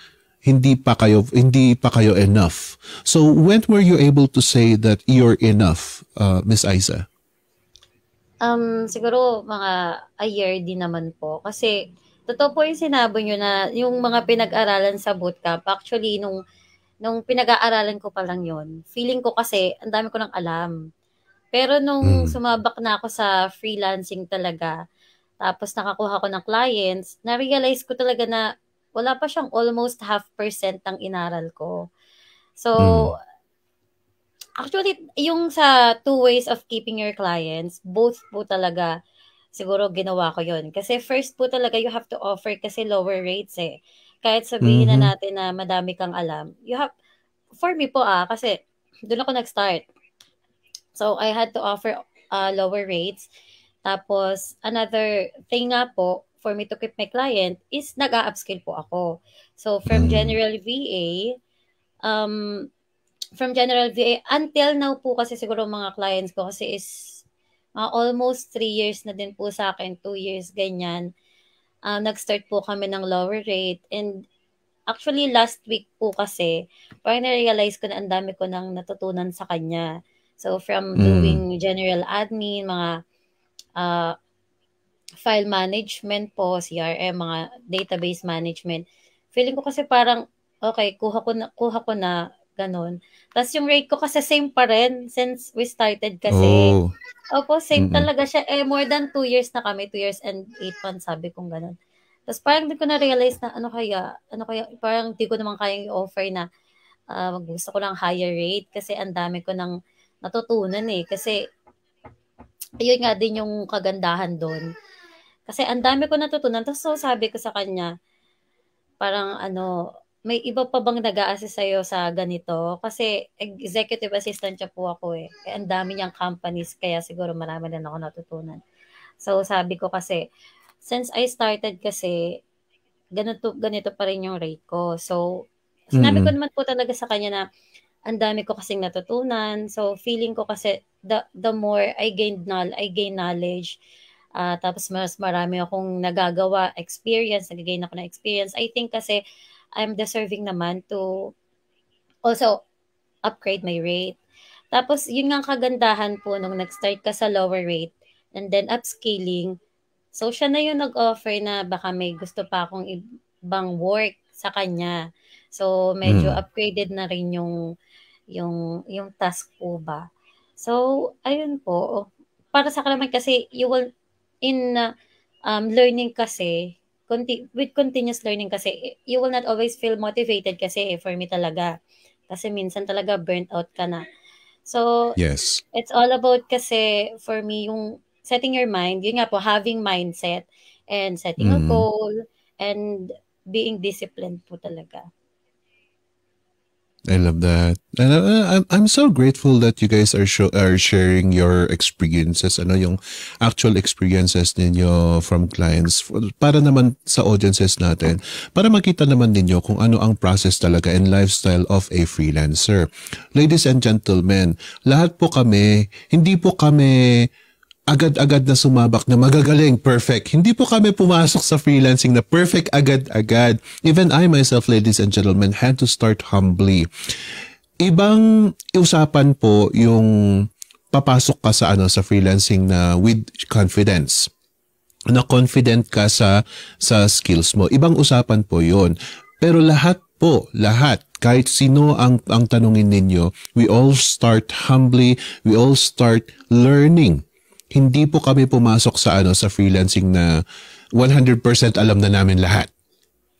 hindi pa kayo hindi pa kayo enough. So when were you able to say that you're enough, uh, Miss Isa? Um, siguro mga a year din naman po kasi totoo po yung sinabi niyo na yung mga pinag-aralan sa bootcamp actually nung nung pinag-aaralan ko pa lang yon feeling ko kasi, ang dami ko nang alam. Pero nung mm. sumabak na ako sa freelancing talaga, tapos nakakuha ko ng clients, na-realize ko talaga na wala pa siyang almost half percent ang inaral ko. So, mm. Actually, yung sa two ways of keeping your clients, both po talaga siguro ginawa ko yon Kasi first po talaga you have to offer kasi lower rates eh kahit sabihin mm-hmm. na natin na madami kang alam, you have, for me po ah, kasi doon ako nag-start. So, I had to offer uh, lower rates. Tapos, another thing nga po, for me to keep my client is nag-upskill po ako. So, from mm-hmm. general VA, um, from general VA, until now po kasi siguro mga clients ko kasi is uh, almost three years na din po sa akin, two years, ganyan uh, nag-start po kami ng lower rate. And actually, last week po kasi, parang na-realize ko na ang dami ko nang natutunan sa kanya. So, from mm. doing general admin, mga uh, file management po, CRM, mga database management, feeling ko kasi parang, okay, kuha ko na, kuha ko na ganun. Tapos yung rate ko kasi same pa rin since we started kasi. Oh. Opo, same Mm-mm. talaga siya. Eh, more than two years na kami, two years and eight months, sabi kong ganun. Tapos parang di ko na-realize na ano kaya, ano kaya, parang di ko naman kayang i-offer na uh, ah, gusto ko lang higher rate kasi ang dami ko nang natutunan eh. Kasi ayun nga din yung kagandahan doon. Kasi ang dami ko natutunan. Tapos so, sabi ko sa kanya, parang ano, may iba pa bang nag-a-assist sa'yo sa ganito? Kasi executive assistant siya po ako eh. eh ang dami niyang companies, kaya siguro marami na ako natutunan. So sabi ko kasi, since I started kasi, ganito, ganito pa rin yung rate ko. So, sinabi mm-hmm. ko naman po talaga sa kanya na, ang dami ko kasing natutunan. So, feeling ko kasi, the, the more I gained, knowledge, I gain knowledge, uh, tapos mas marami akong nagagawa, experience, nagagain ako ng experience. I think kasi, I'm deserving naman to also upgrade my rate. Tapos, yun nga kagandahan po nung nag-start ka sa lower rate and then upscaling. So, siya na yung nag-offer na baka may gusto pa akong ibang work sa kanya. So, medyo hmm. upgraded na rin yung, yung, yung task po ba. So, ayun po. Para sa kalaman kasi, you will, in uh, um, learning kasi, conti- with continuous learning kasi, you will not always feel motivated kasi eh, for me talaga. Kasi minsan talaga burnt out ka na. So, yes. it's all about kasi for me yung setting your mind, yun nga po, having mindset and setting mm. a goal and being disciplined po talaga. I love that. And uh, I'm so grateful that you guys are show, are sharing your experiences, ano yung actual experiences ninyo from clients para naman sa audiences natin, para makita naman ninyo kung ano ang process talaga and lifestyle of a freelancer. Ladies and gentlemen, lahat po kami, hindi po kami agad-agad na sumabak na magagaling, perfect. Hindi po kami pumasok sa freelancing na perfect agad-agad. Even I myself, ladies and gentlemen, had to start humbly. Ibang usapan po yung papasok ka sa ano sa freelancing na with confidence na confident ka sa sa skills mo. Ibang usapan po 'yon. Pero lahat po, lahat, kahit sino ang, ang tanungin ninyo, we all start humbly, we all start learning hindi po kami pumasok sa ano sa freelancing na 100% alam na namin lahat.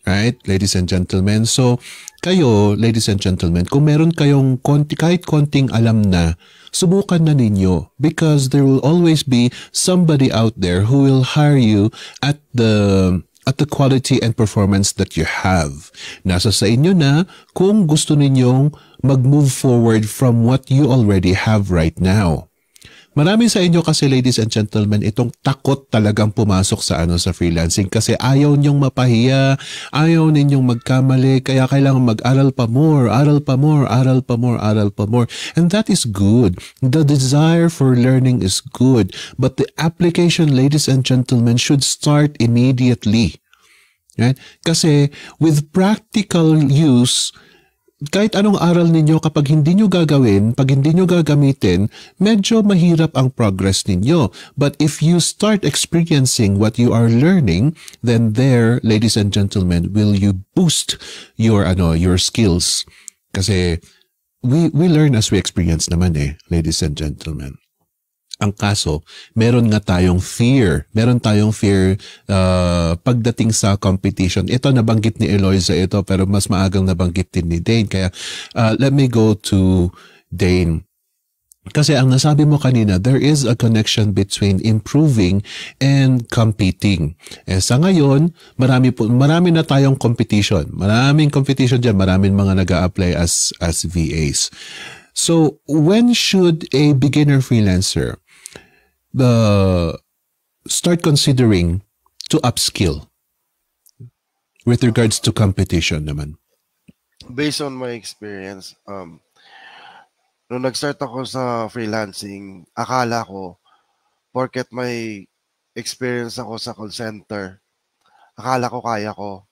Right, ladies and gentlemen. So, kayo, ladies and gentlemen, kung meron kayong konti, kahit konting alam na, subukan na ninyo because there will always be somebody out there who will hire you at the at the quality and performance that you have. Nasa sa inyo na kung gusto ninyong mag-move forward from what you already have right now. Maraming sa inyo kasi ladies and gentlemen, itong takot talagang pumasok sa ano sa freelancing kasi ayaw ninyong mapahiya, ayaw ninyong magkamali, kaya kailangan mag-aral pa more, aral pa more, aral pa more, aral pa more. And that is good. The desire for learning is good, but the application ladies and gentlemen should start immediately. Right? Kasi with practical use, kahit anong aral ninyo kapag hindi nyo gagawin, pag hindi nyo gagamitin, medyo mahirap ang progress ninyo. But if you start experiencing what you are learning, then there, ladies and gentlemen, will you boost your ano, your skills. Kasi we we learn as we experience naman eh, ladies and gentlemen. Ang kaso, meron nga tayong fear. Meron tayong fear uh, pagdating sa competition. Ito nabanggit ni Eloisa ito pero mas maagang nabanggit din ni Dane. Kaya uh, let me go to Dane. Kasi ang nasabi mo kanina, there is a connection between improving and competing. Eh, sa ngayon, marami, po, marami na tayong competition. Maraming competition dyan, maraming mga nag apply as, as VAs. So, when should a beginner freelancer uh, start considering to upskill with regards to competition naman? Based on my experience, um, nung nag-start ako sa freelancing, akala ko, porket may experience ako sa call center, akala ko kaya ko.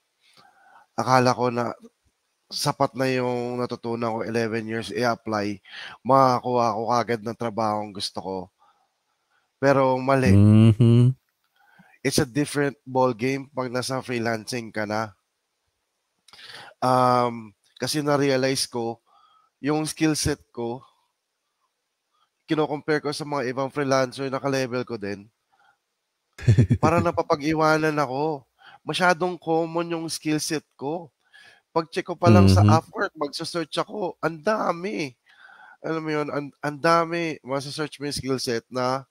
Akala ko na sapat na yung natutunan ko 11 years i-apply, makakuha ako kagad ng trabaho ang gusto ko pero mali. Mm-hmm. It's a different ball game pag nasa freelancing ka na. Um, kasi na-realize ko, yung skill set ko, kino-compare ko sa mga ibang freelancer na ka-level ko din, para napapag-iwanan ako. Masyadong common yung skill set ko. Pag-check ko pa lang mm-hmm. sa Upwork, magsa-search ako, ang dami. Alam mo yun, ang, dami. dami, masasearch mo yung skill set na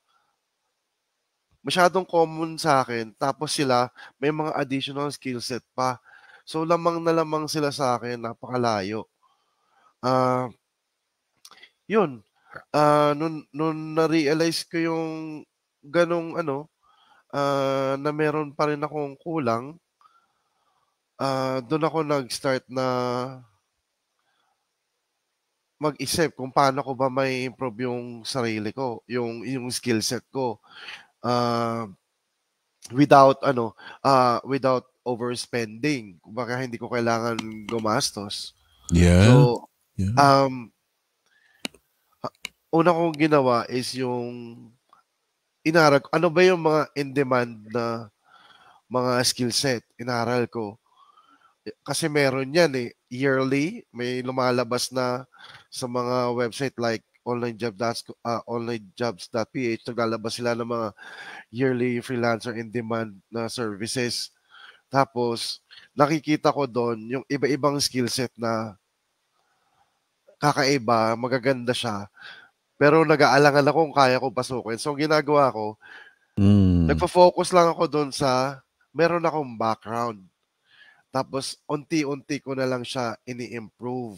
masyadong common sa akin. Tapos sila, may mga additional skill set pa. So, lamang na lamang sila sa akin, napakalayo. Uh, yun. Uh, nun, nun na-realize ko yung ganong ano, uh, na meron pa rin akong kulang, uh, doon ako nag-start na mag-isip kung paano ko ba may improve yung sarili ko, yung, yung skill set ko uh, without ano uh, without overspending baka hindi ko kailangan gumastos yeah so yeah. um una kong ginawa is yung inaral ano ba yung mga in demand na mga skill set inaral ko kasi meron yan eh yearly may lumalabas na sa mga website like onlinejob.ph uh, ah, onlinejobs.ph naglalabas sila ng mga yearly freelancer in demand na services. Tapos nakikita ko doon yung iba-ibang skill set na kakaiba, magaganda siya. Pero nag-aalangan ako kung kaya ko pasukin. So, ginagawa ko, mm. nagpo-focus lang ako doon sa meron akong background. Tapos, unti-unti ko na lang siya ini-improve.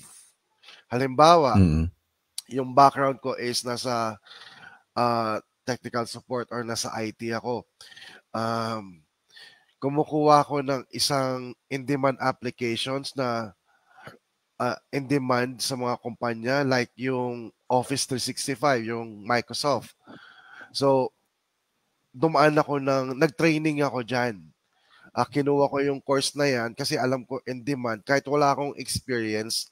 Halimbawa, mm yung background ko is nasa uh, technical support or nasa IT ako. Um, kumukuha ako ng isang in-demand applications na uh, in-demand sa mga kumpanya like yung Office 365, yung Microsoft. So, dumaan ako ng, nag-training ako dyan. Uh, kinuha ko yung course na yan kasi alam ko in demand. Kahit wala akong experience,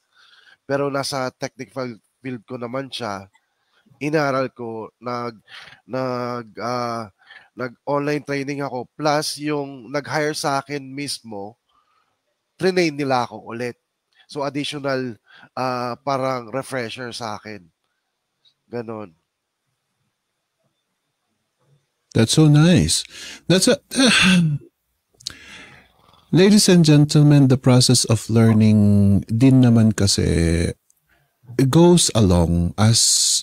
pero nasa technical build ko naman siya. Inaral ko, nag nag uh, ah, nag online training ako plus yung nag-hire sa akin mismo, trinain nila ako ulit. So additional uh, parang refresher sa akin. Ganon. That's so nice. That's a uh, Ladies and gentlemen, the process of learning din naman kasi it goes along as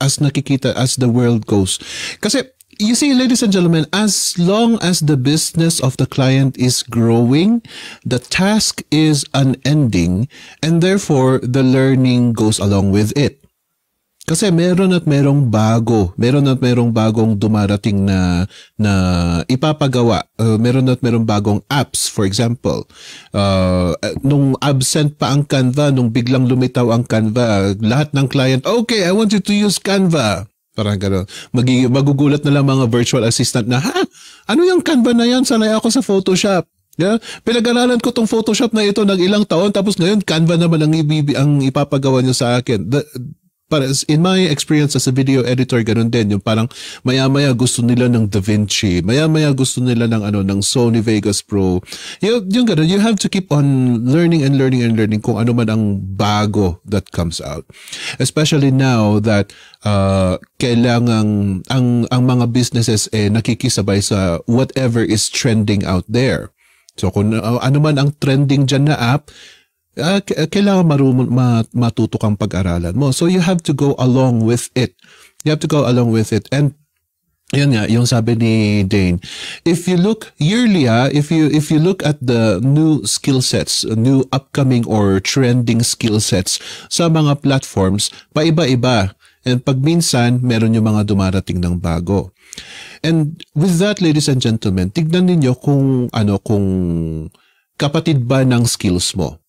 as nakikita as the world goes. Kasi you see, ladies and gentlemen, as long as the business of the client is growing, the task is unending, and therefore the learning goes along with it. Kasi meron at merong bago, meron at merong bagong dumarating na na ipapagawa. Uh, meron at merong bagong apps, for example. Uh, nung absent pa ang Canva, nung biglang lumitaw ang Canva, lahat ng client, okay, I want you to use Canva. Parang gano'n. Magig- magugulat na lang mga virtual assistant na, ha? Ano yung Canva na yan? Sanay ako sa Photoshop. Yeah? Pinag-aralan ko tong Photoshop na ito ng ilang taon tapos ngayon Canva naman ang, ibibi, ang ipapagawa niyo sa akin. The, para in my experience as a video editor ganun din yung parang maya-maya gusto nila ng DaVinci maya-maya gusto nila ng ano ng Sony Vegas Pro yung, yung ganun you have to keep on learning and learning and learning kung ano man ang bago that comes out especially now that uh, kailangan ang ang mga businesses eh nakikisabay sa whatever is trending out there so kung uh, ano man ang trending dyan na app uh, kailangan marunong matuto kang pag-aralan mo. So you have to go along with it. You have to go along with it. And yun nga, yung sabi ni Dane. If you look yearly, ah, if you if you look at the new skill sets, new upcoming or trending skill sets sa mga platforms, paiba-iba. And pag minsan, meron yung mga dumarating ng bago. And with that, ladies and gentlemen, tignan ninyo kung ano kung kapatid ba ng skills mo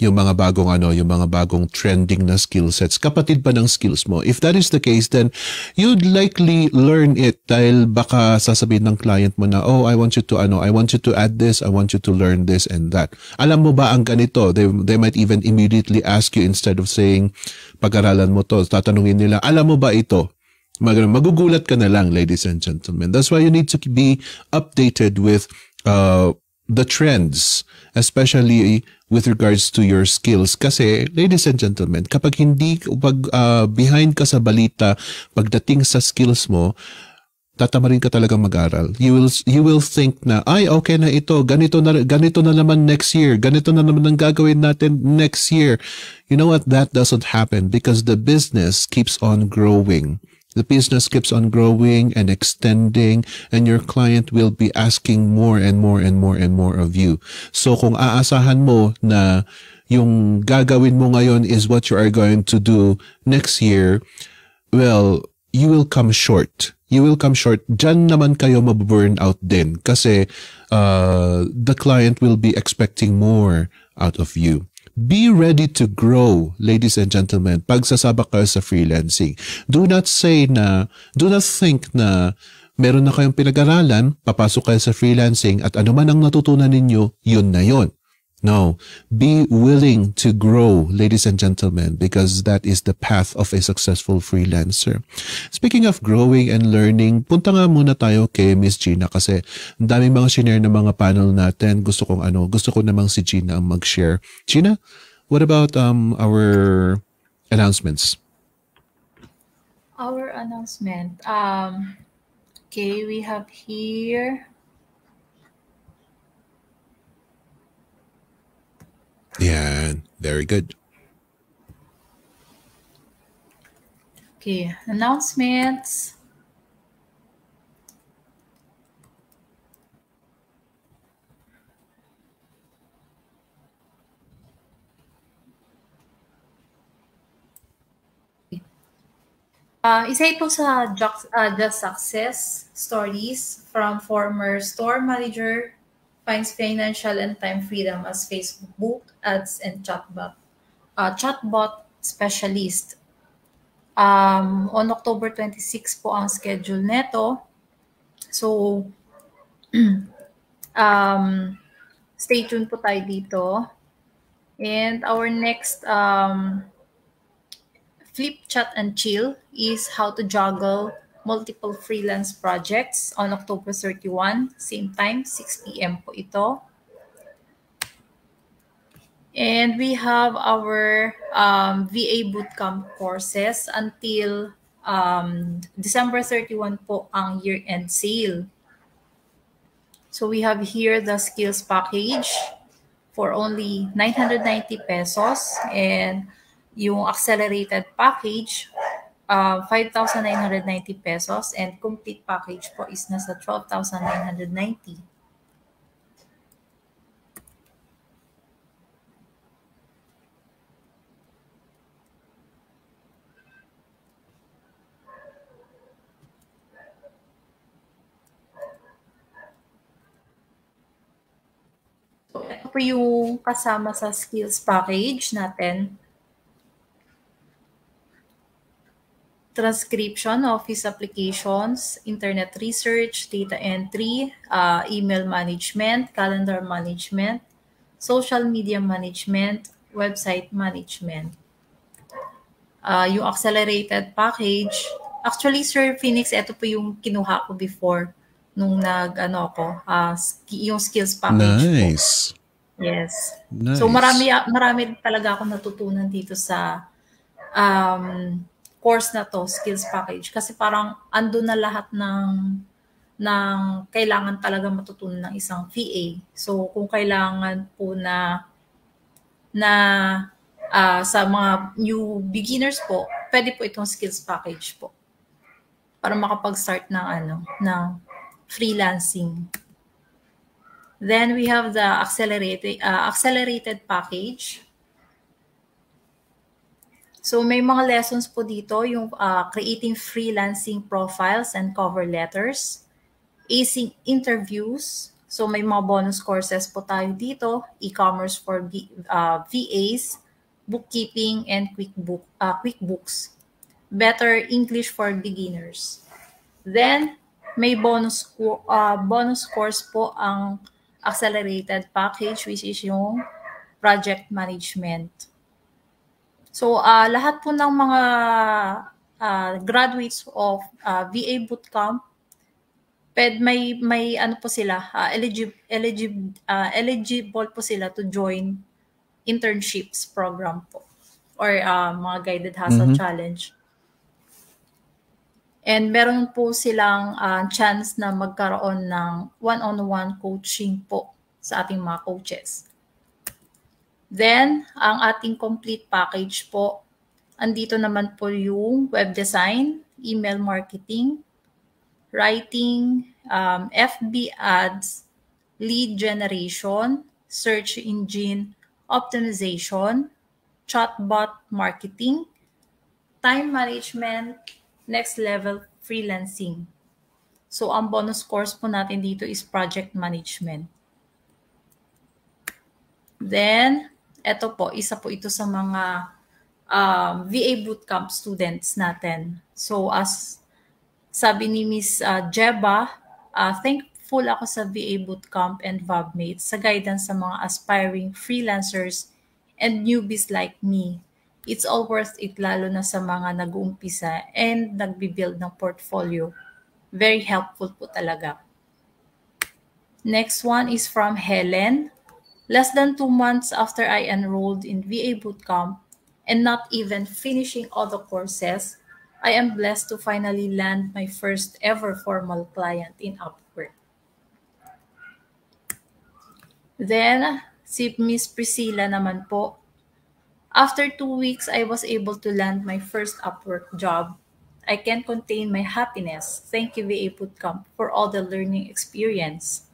yung mga bagong ano, yung mga bagong trending na skill sets. Kapatid pa ng skills mo. If that is the case, then you'd likely learn it dahil baka sasabihin ng client mo na, oh, I want you to ano, I want you to add this, I want you to learn this and that. Alam mo ba ang ganito? They, they might even immediately ask you instead of saying, pag-aralan mo to, tatanungin nila, alam mo ba ito? Magugulat ka na lang, ladies and gentlemen. That's why you need to be updated with uh, the trends, especially with regards to your skills. Kasi, ladies and gentlemen, kapag hindi, pag uh, behind ka sa balita, pagdating sa skills mo, tatama rin ka talaga mag-aral. You will you will think na ay okay na ito, ganito na ganito na naman next year, ganito na naman ang gagawin natin next year. You know what? That doesn't happen because the business keeps on growing. The business keeps on growing and extending and your client will be asking more and more and more and more of you. So kung aasahan mo na yung gagawin mo ngayon is what you are going to do next year, well, you will come short. You will come short. Diyan naman kayo maburn out din kasi uh, the client will be expecting more out of you. Be ready to grow, ladies and gentlemen, pagsasabak sasabak kayo sa freelancing. Do not say na, do not think na meron na kayong pinag-aralan, papasok kayo sa freelancing at anuman ang natutunan ninyo, yun na yun. No, be willing to grow, ladies and gentlemen, because that is the path of a successful freelancer. Speaking of growing and learning, punta nga muna tayo kay Miss Gina kasi ang daming mga shinare ng mga panel natin. Gusto kong ano, gusto ko namang si Gina ang mag-share. Gina, what about um our announcements? Our announcement. Um, okay, we have here Yeah, very good. Okay, announcements. Uh, isa ito sa just, uh, success stories from former store manager defines financial and time freedom as Facebook book ads and chatbot, uh, chatbot specialist. Um, on October 26 po ang schedule neto. So, um, stay tuned po tayo dito. And our next um, flip chat and chill is how to juggle multiple freelance projects on October 31, same time, 6 p.m. po ito. And we have our um, VA bootcamp courses until um, December 31 po ang year-end sale. So we have here the skills package for only 990 pesos and yung accelerated package uh, ah, 5,990 pesos and complete package po is nasa 12,990. So, ito po yung kasama sa skills package natin. transcription office applications, internet research, data entry, uh, email management, calendar management, social media management, website management. Uh, yung accelerated package, actually Sir Phoenix, ito po yung kinuha ko before nung nag ano ko, uh, yung skills package nice. po. Yes. Nice. So marami ah, marami talaga akong natutunan dito sa um, course na to, skills package, kasi parang ando na lahat ng ng kailangan talaga matutunan ng isang VA. So kung kailangan po na na uh, sa mga new beginners po, pwede po itong skills package po para makapag-start ng ano ng freelancing. Then we have the accelerated uh, accelerated package So may mga lessons po dito, yung uh, creating freelancing profiles and cover letters, acing interviews, so may mga bonus courses po tayo dito, e-commerce for uh, ah, VAs, bookkeeping, and QuickBook, uh, ah, QuickBooks. Better English for beginners. Then, may bonus, uh, bonus course po ang accelerated package which is yung project management. So uh, lahat po ng mga uh, graduates of uh, ah, VA bootcamp ped may may ano po sila uh, eligible eligible uh, eligible po sila to join internships program po or uh, mga guided hustle mm-hmm. challenge. And meron po silang uh, chance na magkaroon ng one-on-one coaching po sa ating mga coaches. Then, ang ating complete package po, andito naman po yung web design, email marketing, writing, um, FB ads, lead generation, search engine optimization, chatbot marketing, time management, next level freelancing. So, ang bonus course po natin dito is project management. Then, eto po, isa po ito sa mga uh, um, VA bootcamp students natin. So as sabi ni Miss uh, Jeba, uh, thankful ako sa VA bootcamp and VABMate sa guidance sa mga aspiring freelancers and newbies like me. It's all worth it lalo na sa mga nag-uumpisa and nagbi-build ng portfolio. Very helpful po talaga. Next one is from Helen. less than two months after I enrolled in VA Bootcamp and not even finishing all the courses, I am blessed to finally land my first ever formal client in Upwork. Then, si Miss Priscilla naman po, after two weeks, I was able to land my first Upwork job. I can't contain my happiness. Thank you, VA Bootcamp, for all the learning experience.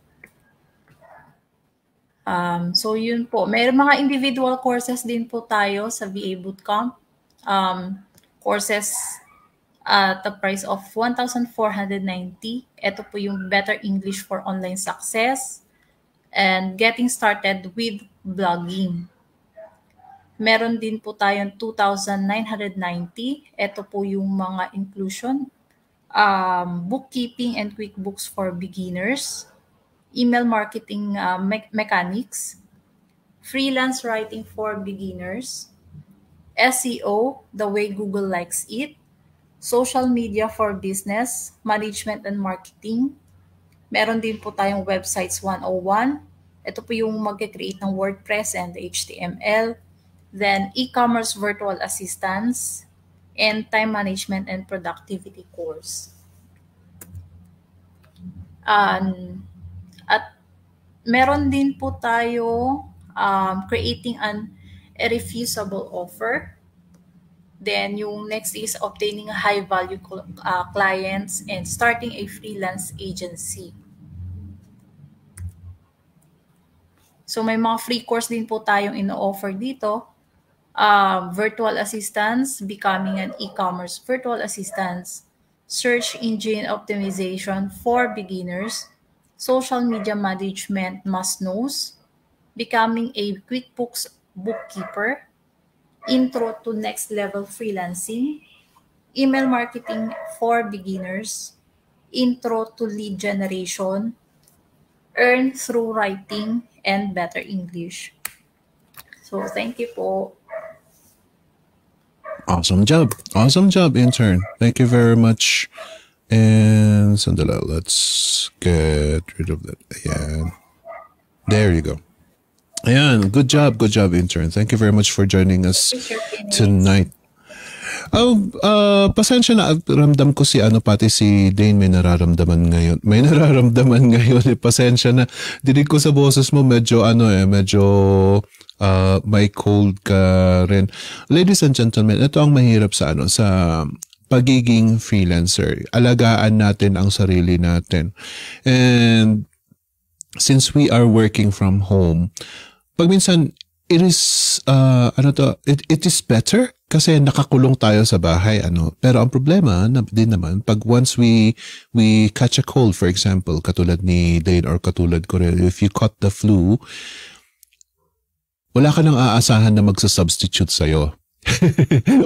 Um, so yun po. May mga individual courses din po tayo sa VA Bootcamp. Um, courses at the price of 1,490. Ito po yung Better English for Online Success and Getting Started with Blogging. Meron din po tayong 2,990. Ito po yung mga inclusion. Um, bookkeeping and QuickBooks for Beginners email marketing uh, me- mechanics, freelance writing for beginners, SEO, the way Google likes it, social media for business, management and marketing. Meron din po tayong websites 101. Ito po yung mag-create ng WordPress and HTML. Then, e-commerce virtual assistance and time management and productivity course. Um, meron din po tayo um, creating an irrefusable offer. Then yung next is obtaining a high value uh, clients and starting a freelance agency. So may mga free course din po tayong ino-offer dito. Uh, virtual assistance, becoming an e-commerce virtual assistance, search engine optimization for beginners, social media management must-knows, becoming a QuickBooks bookkeeper, intro to next level freelancing, email marketing for beginners, intro to lead generation, earn through writing, and better English. So thank you po. Awesome job. Awesome job, intern. Thank you very much. And Sandela, let's get rid of that. Yeah. There you go. Ayan, good job, good job, intern. Thank you very much for joining us tonight. Oh, uh, pasensya na. Ramdam ko si ano pati si Dane may nararamdaman ngayon. May nararamdaman ngayon. Eh, pasensya na. Dinig ko sa boses mo medyo ano eh, medyo uh, may cold ka rin. Ladies and gentlemen, ito ang mahirap sa ano sa pagiging freelancer. Alagaan natin ang sarili natin. And since we are working from home, pag minsan, it is, uh, ano to, it, it is better kasi nakakulong tayo sa bahay. ano Pero ang problema na, din naman, pag once we, we catch a cold, for example, katulad ni Dane or katulad ko rin, if you caught the flu, wala ka nang aasahan na magsasubstitute sa'yo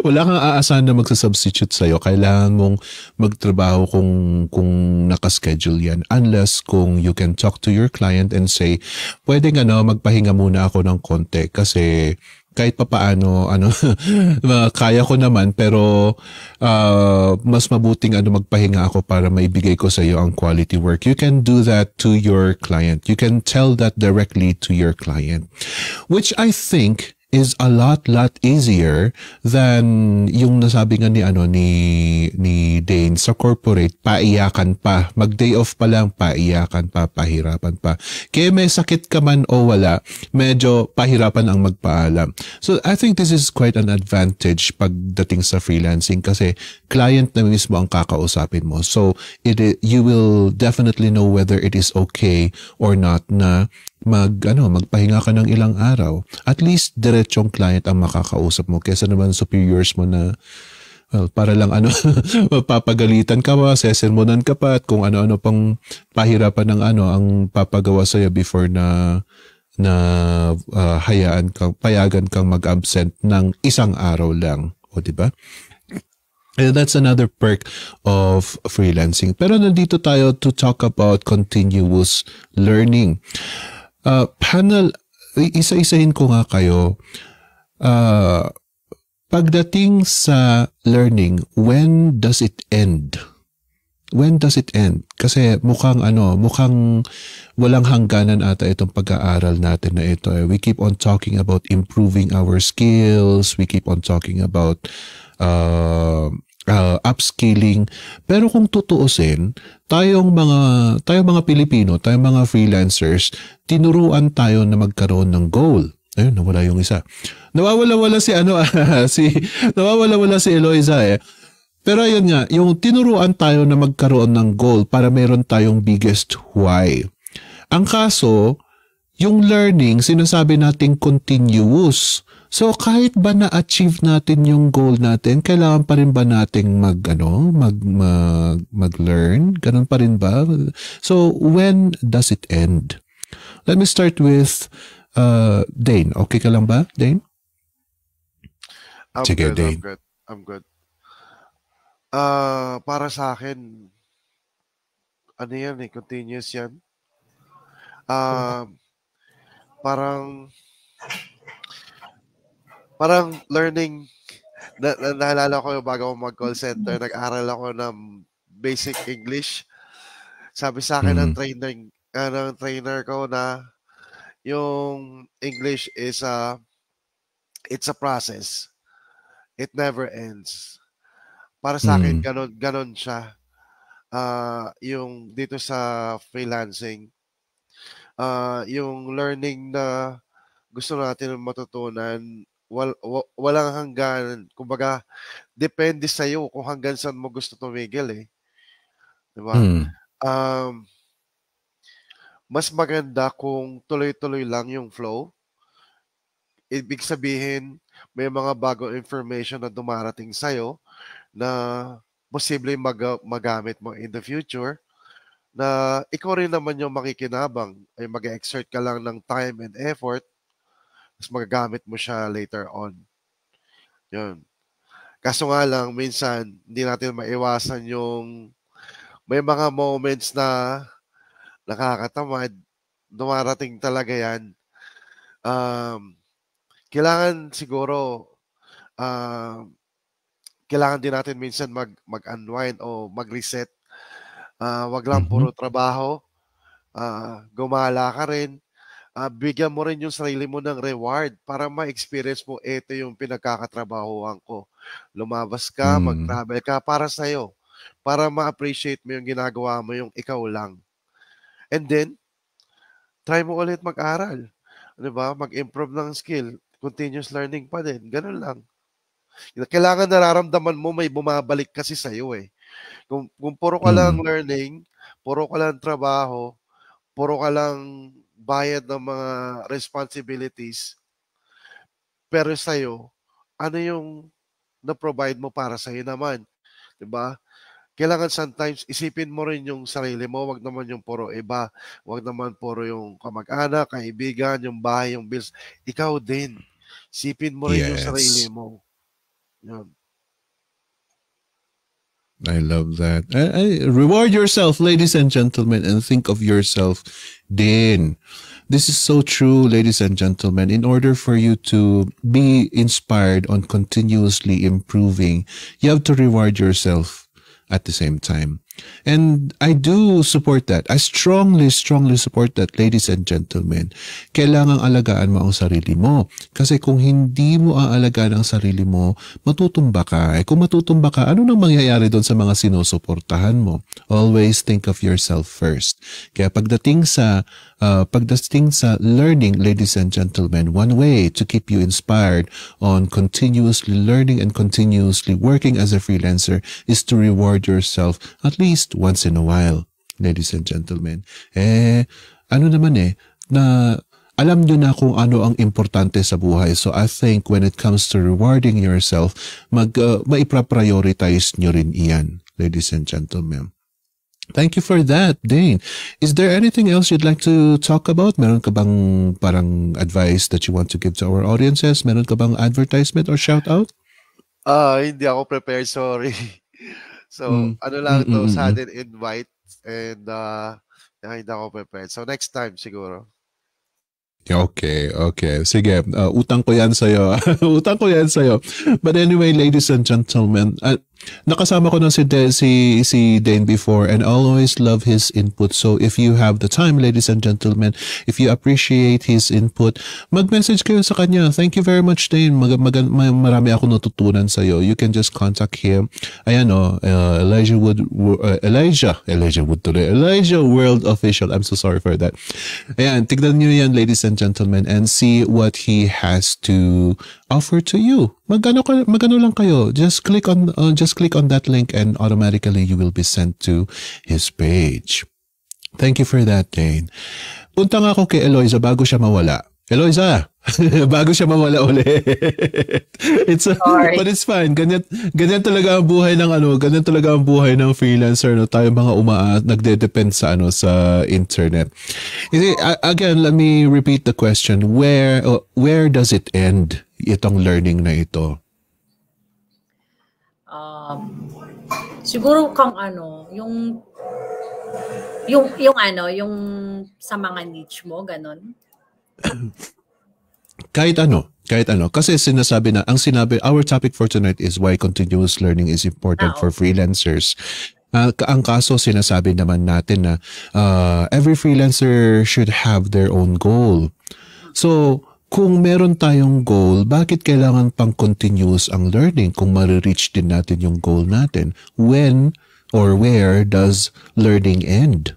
wala kang aasahan na magsa-substitute sa'yo. Kailangan mong magtrabaho kung, kung nakaschedule yan. Unless kung you can talk to your client and say, pwedeng ano, magpahinga muna ako ng konti kasi kahit papaano ano kaya ko naman pero uh, mas mabuting ano magpahinga ako para maibigay ko sa iyo ang quality work you can do that to your client you can tell that directly to your client which i think is a lot lot easier than yung nasabi nga ni ano ni ni Dane sa corporate paiyakan pa mag day off pa lang paiyakan pa pahirapan pa kaya may sakit ka man o wala medyo pahirapan ang magpaalam so I think this is quite an advantage pagdating sa freelancing kasi client na mismo ang kakausapin mo so it you will definitely know whether it is okay or not na mag ano magpahinga ka ng ilang araw at least diretsong client ang makakausap mo kaysa naman superiors mo na well, para lang ano mapapagalitan ka pa sesermonan ka pa at kung ano-ano pang pahirapan ng ano ang papagawa sa before na na uh, hayaan kang payagan kang mag-absent ng isang araw lang o di ba And that's another perk of freelancing. Pero nandito tayo to talk about continuous learning. Uh, panel, isa-isahin ko nga kayo. Uh, pagdating sa learning, when does it end? When does it end? Kasi mukhang ano, mukhang walang hangganan ata itong pag-aaral natin na ito. We keep on talking about improving our skills. We keep on talking about uh, uh, upskilling. Pero kung tutuusin, tayong mga tayong mga Pilipino, tayong mga freelancers, tinuruan tayo na magkaroon ng goal. Ayun, nawala yung isa. Nawawala-wala si ano, si nawawala-wala si Eloisa eh. Pero ayun nga, yung tinuruan tayo na magkaroon ng goal para meron tayong biggest why. Ang kaso, yung learning, sinasabi nating continuous. So kahit ba na-achieve natin yung goal natin, kailangan pa rin ba nating mag ano, mag, mag mag-learn? Ganun pa rin ba? So when does it end? Let me start with uh, Dane. Okay ka lang ba, Dane? I'm Sige, good, Dane. I'm good. I'm good. Uh, para sa akin, ano yan eh, continuous yan. Uh, parang parang learning, na, na, naalala ko yung bago mag-call center, mm. nag-aral ako ng basic English. Sabi sa akin mm-hmm. ng mm. trainer, uh, ng trainer ko na yung English is a, ah, it's a process. It never ends. Para sa akin, mm-hmm. ganon, ganon siya. Uh, yung dito sa freelancing, uh, yung learning na gusto natin matutunan wal, wal, walang hangganan. Kumbaga, depende sa iyo kung hanggang saan mo gusto tumigil eh. 'Di ba? Mm. Um, mas maganda kung tuloy-tuloy lang yung flow. Ibig sabihin, may mga bagong information na dumarating sa iyo na posibleng mag- magamit mo in the future na ikaw rin naman yung makikinabang ay mag-exert ka lang ng time and effort mas magagamit mo siya later on. Yun. Kaso nga lang, minsan, hindi natin maiwasan yung may mga moments na nakakatamad, dumarating talaga yan. Um, kailangan siguro, um, kailangan din natin minsan mag, mag-unwind o mag-reset. Uh, wag lang mm-hmm. puro trabaho. Uh, gumala ka rin uh, bigyan mo rin yung sarili mo ng reward para ma-experience mo, ito yung pinagkakatrabahoan ko. Lumabas ka, mm. mag-travel ka para sa'yo. Para ma-appreciate mo yung ginagawa mo, yung ikaw lang. And then, try mo ulit mag-aral. Ano ba? Mag-improve ng skill. Continuous learning pa din. Ganun lang. Kailangan nararamdaman mo may bumabalik kasi sa'yo eh. Kung, kung puro ka lang mm. learning, puro ka lang trabaho, puro ka lang bayad ng mga responsibilities, pero sa'yo, ano yung na-provide mo para sa'yo naman? ba? Diba? Kailangan sometimes isipin mo rin yung sarili mo, wag naman yung puro iba, wag naman puro yung kamag-anak, kaibigan, yung bahay, yung bills. Ikaw din. isipin mo rin yes. yung sarili mo. Yan. I love that. reward yourself, ladies and gentlemen, and think of yourself Then, This is so true, ladies and gentlemen. In order for you to be inspired on continuously improving, you have to reward yourself at the same time. And I do support that. I strongly, strongly support that, ladies and gentlemen. Kailangang alagaan mo ang sarili mo. Kasi kung hindi mo aalagaan ang sarili mo, matutumba ka. Eh, kung matutumba ka, ano nang mangyayari doon sa mga sinusuportahan mo? Always think of yourself first. Kaya pagdating sa, uh, pagdating sa learning, ladies and gentlemen, one way to keep you inspired on continuously learning and continuously working as a freelancer is to reward yourself at least least once in a while, ladies and gentlemen. Eh, ano naman eh, na alam nyo na kung ano ang importante sa buhay. So I think when it comes to rewarding yourself, mag, uh, maipraprioritize nyo rin iyan, ladies and gentlemen. Thank you for that, Dane. Is there anything else you'd like to talk about? Meron ka bang parang advice that you want to give to our audiences? Meron ka bang advertisement or shout out? Ah, uh, hindi ako prepared, sorry. So, mm. ano hmm, lang to, mm-hmm. sudden invite and uh, hindi ako prepared. So, next time siguro. Okay, okay. Sige, uh, utang ko yan sa'yo. utang ko yan sa'yo. But anyway, ladies and gentlemen, uh, Nakasama ko na si, De, si, si Dane before and I always love his input. So if you have the time, ladies and gentlemen, if you appreciate his input, mag-message kayo sa kanya. Thank you very much, Dane. Mag mag marami ako natutunan sa iyo. You can just contact him. Ayan o, oh, uh, Elijah Wood, uh, Elijah, Elijah Wood tuloy, Elijah World Official. I'm so sorry for that. Ayan, tignan niyo yan, ladies and gentlemen, and see what he has to offer to you magano magano lang kayo just click on uh, just click on that link and automatically you will be sent to his page thank you for that Dane. punta nga ako kay Eloisa bago siya mawala Eloisa bago siya mawala ulit it's a, but it's fine ganyan ganyan talaga ang buhay ng ano ganyan talaga ang buhay ng freelancer no tayo mga uma nagde-depend sa ano sa internet See, again let me repeat the question where oh, where does it end itong learning na ito? Um, siguro kang ano, yung yung yung ano, yung sa mga niche mo, ganun. kahit ano, kahit ano. Kasi sinasabi na, ang sinabi, our topic for tonight is why continuous learning is important ah, okay. for freelancers. Uh, ang kaso sinasabi naman natin na uh, every freelancer should have their own goal. So, kung meron tayong goal, bakit kailangan pang continuous ang learning kung marireach din natin yung goal natin? When or where does learning end?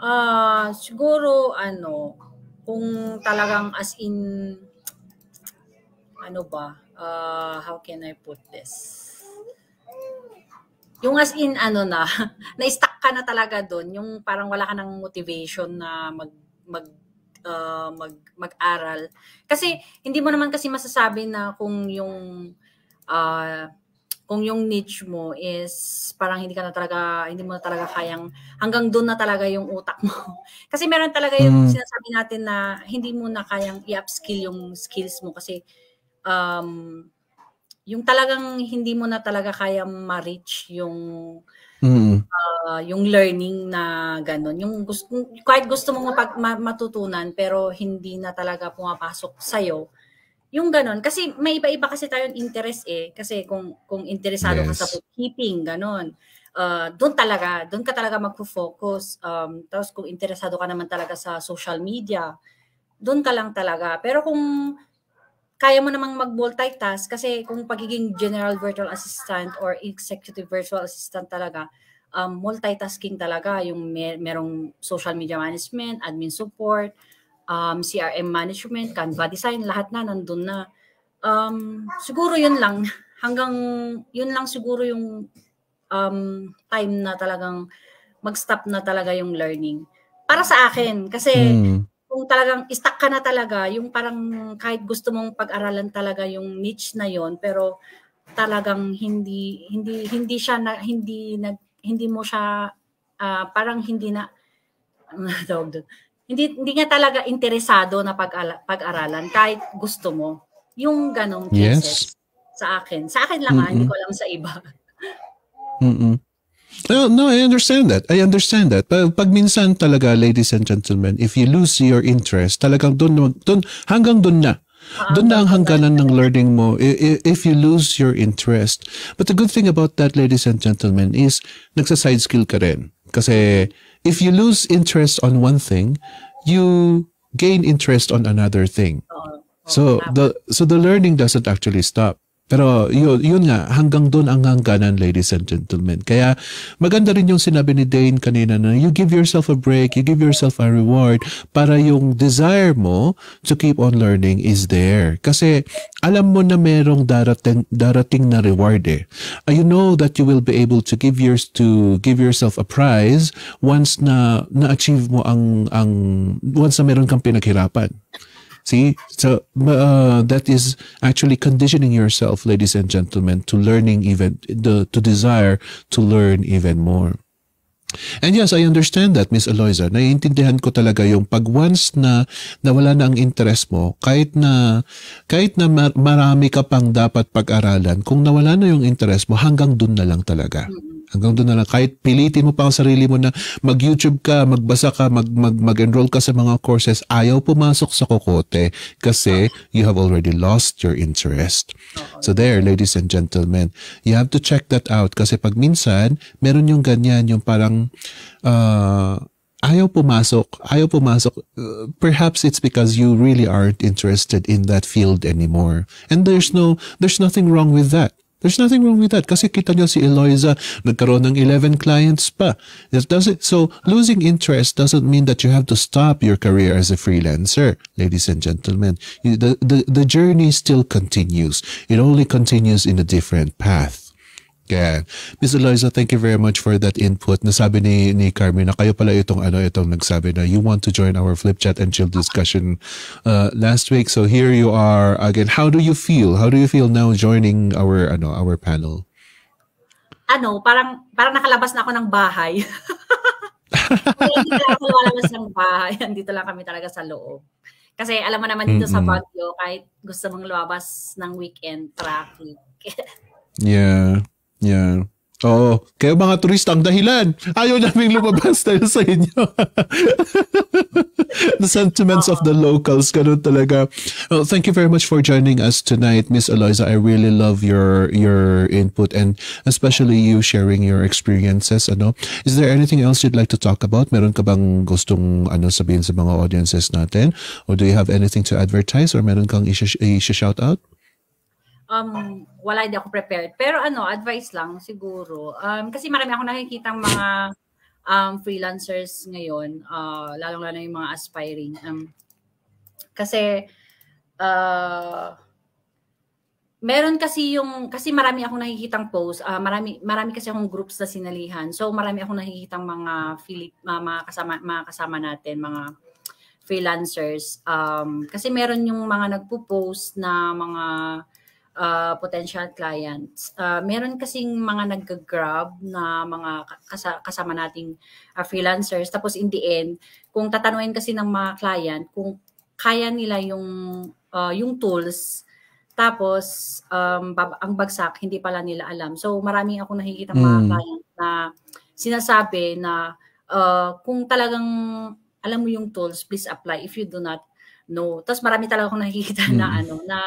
Ah, uh, siguro ano, kung talagang as in ano ba? Uh, how can I put this? Yung as in ano na, na-stuck ka na talaga doon, yung parang wala ka ng motivation na mag mag uh, mag mag-aral kasi hindi mo naman kasi masasabi na kung yung uh, kung yung niche mo is parang hindi ka na talaga hindi mo na talaga kayang hanggang doon na talaga yung utak mo kasi meron talaga yung mm. sinasabi natin na hindi mo na kayang i-upskill yung skills mo kasi um yung talagang hindi mo na talaga kaya ma-reach yung mm Uh, yung learning na ganun. Yung gusto, kahit gusto mong mapag, matutunan pero hindi na talaga pumapasok sa'yo, yung ganun. Kasi may iba-iba kasi tayong interest eh. Kasi kung, kung interesado yes. ka sa bookkeeping, ganun. Uh, ah, doon talaga, doon ka talaga magfo-focus. Um, tapos kung interesado ka naman talaga sa social media, doon ka lang talaga. Pero kung kaya mo namang mag-multitask kasi kung pagiging general virtual assistant or executive virtual assistant talaga, um, multitasking talaga yung mer- merong social media management, admin support, um, CRM management, Canva design, lahat na nandun na. Um, siguro yun lang. Hanggang yun lang siguro yung um, time na talagang mag-stop na talaga yung learning. Para sa akin, kasi mm kung talagang stuck ka na talaga, yung parang kahit gusto mong pag-aralan talaga yung niche na yon pero talagang hindi hindi hindi siya na, hindi nag hindi mo siya uh, parang hindi na ano tawag Hindi hindi nga talaga interesado na pag pag-aralan kahit gusto mo. Yung ganong cases yes. sa akin. Sa akin lang, mm-hmm. hindi ko alam sa iba. mm-hmm. No, no, I understand that. I understand that. Pero pag minsan talaga, ladies and gentlemen, if you lose your interest, talagang doon, doon hanggang doon na. Ah, doon na ang hangganan ng learning mo if you lose your interest. But the good thing about that, ladies and gentlemen, is nagsa-side skill ka rin. Kasi if you lose interest on one thing, you gain interest on another thing. So the so the learning doesn't actually stop. Pero yun, yun nga, hanggang doon ang hangganan, ladies and gentlemen. Kaya maganda rin yung sinabi ni Dane kanina na you give yourself a break, you give yourself a reward para yung desire mo to keep on learning is there. Kasi alam mo na merong darating, darating na reward eh. Uh, you know that you will be able to give yours to give yourself a prize once na na-achieve mo ang ang once na meron kang pinaghirapan. See, so uh, that is actually conditioning yourself, ladies and gentlemen, to learning even the to desire to learn even more. And yes, I understand that, Miss Eloisa. Naiintindihan ko talaga yung pag once na nawala na ang interest mo, kahit na kahit na marami ka pang dapat pag-aralan, kung nawala na yung interest mo, hanggang dun na lang talaga. Mm-hmm. Hanggang doon na lang. Kahit pilitin mo pa ang sarili mo na mag-YouTube ka, magbasa ka, mag, mag, enroll ka sa mga courses, ayaw pumasok sa kokote kasi you have already lost your interest. So there, ladies and gentlemen, you have to check that out kasi pag minsan, meron yung ganyan, yung parang uh, ayaw pumasok, ayaw pumasok. Uh, perhaps it's because you really aren't interested in that field anymore. And there's no, there's nothing wrong with that. There's nothing wrong with that. Kasi kita niyo si Eloisa, nagkaroon ng 11 clients pa. It doesn't, so, losing interest doesn't mean that you have to stop your career as a freelancer, ladies and gentlemen. The, the, the journey still continues. It only continues in a different path. Yan. Ms. Eloisa, thank you very much for that input. Nasabi ni, ni Carmen na kayo pala itong, ano, itong nagsabi na you want to join our flip chat and chill discussion uh, last week. So here you are again. How do you feel? How do you feel now joining our, ano, our panel? Ano, parang, parang nakalabas na ako ng bahay. Hindi na ako nakalabas ng bahay. Andito lang kami talaga sa loob. Kasi alam mo naman dito mm-hmm. sa Baguio, kahit gusto mong lumabas ng weekend, traffic. yeah. Yeah. Oo. kayo mga turista ang dahilan. Ayaw naming lumabas tayo sa inyo. the sentiments of the locals, ganun talaga. Well, thank you very much for joining us tonight, Miss Eliza. I really love your your input and especially you sharing your experiences. Ano? Is there anything else you'd like to talk about? Meron ka bang gustong ano, sabihin sa mga audiences natin? Or do you have anything to advertise or meron kang i-shout out? um, wala, hindi ako prepared. Pero ano, advice lang siguro. Um, kasi marami ako nakikita mga um, freelancers ngayon, uh, lalong-lalo yung mga aspiring. Um, kasi, uh, meron kasi yung kasi marami akong nakikitang post, uh, marami marami kasi akong groups na sinalihan. So marami akong nakikitang mga Philip uh, mga kasama mga kasama natin, mga freelancers. Um, kasi meron yung mga nagpo-post na mga uh, potential clients. Uh, meron kasing mga nag-grab na mga kasama nating uh, freelancers. Tapos in the end, kung tatanungin kasi ng mga client kung kaya nila yung uh, yung tools tapos um, ang bagsak hindi pala nila alam. So marami ako nakikita mm. mga hmm. client na sinasabi na uh, kung talagang alam mo yung tools, please apply if you do not know. Tapos marami talaga akong nakikita mm. na hmm. ano na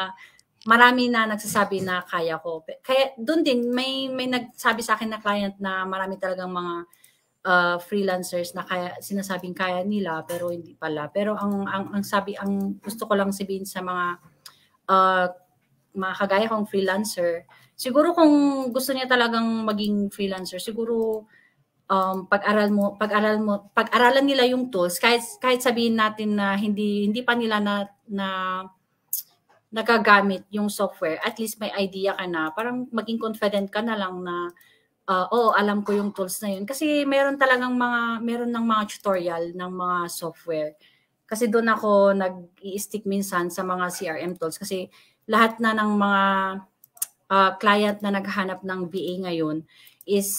marami na nagsasabi na kaya ko. Kaya doon din may may nagsabi sa akin na client na marami talagang mga uh, freelancers na kaya sinasabing kaya nila pero hindi pala. Pero ang ang, ang sabi ang gusto ko lang sabihin sa mga uh, mga kagaya kong freelancer, siguro kung gusto niya talagang maging freelancer, siguro um, pag-aral mo, pag-aral mo, pag-aralan nila yung tools kahit kahit sabihin natin na hindi hindi pa nila na, na nagagamit yung software, at least may idea ka na, parang maging confident ka na lang na, uh, oo, oh, alam ko yung tools na yun. Kasi meron talagang mga, meron ng mga tutorial ng mga software. Kasi doon ako nag-i-stick minsan sa mga CRM tools. Kasi lahat na ng mga uh, client na naghanap ng VA ngayon is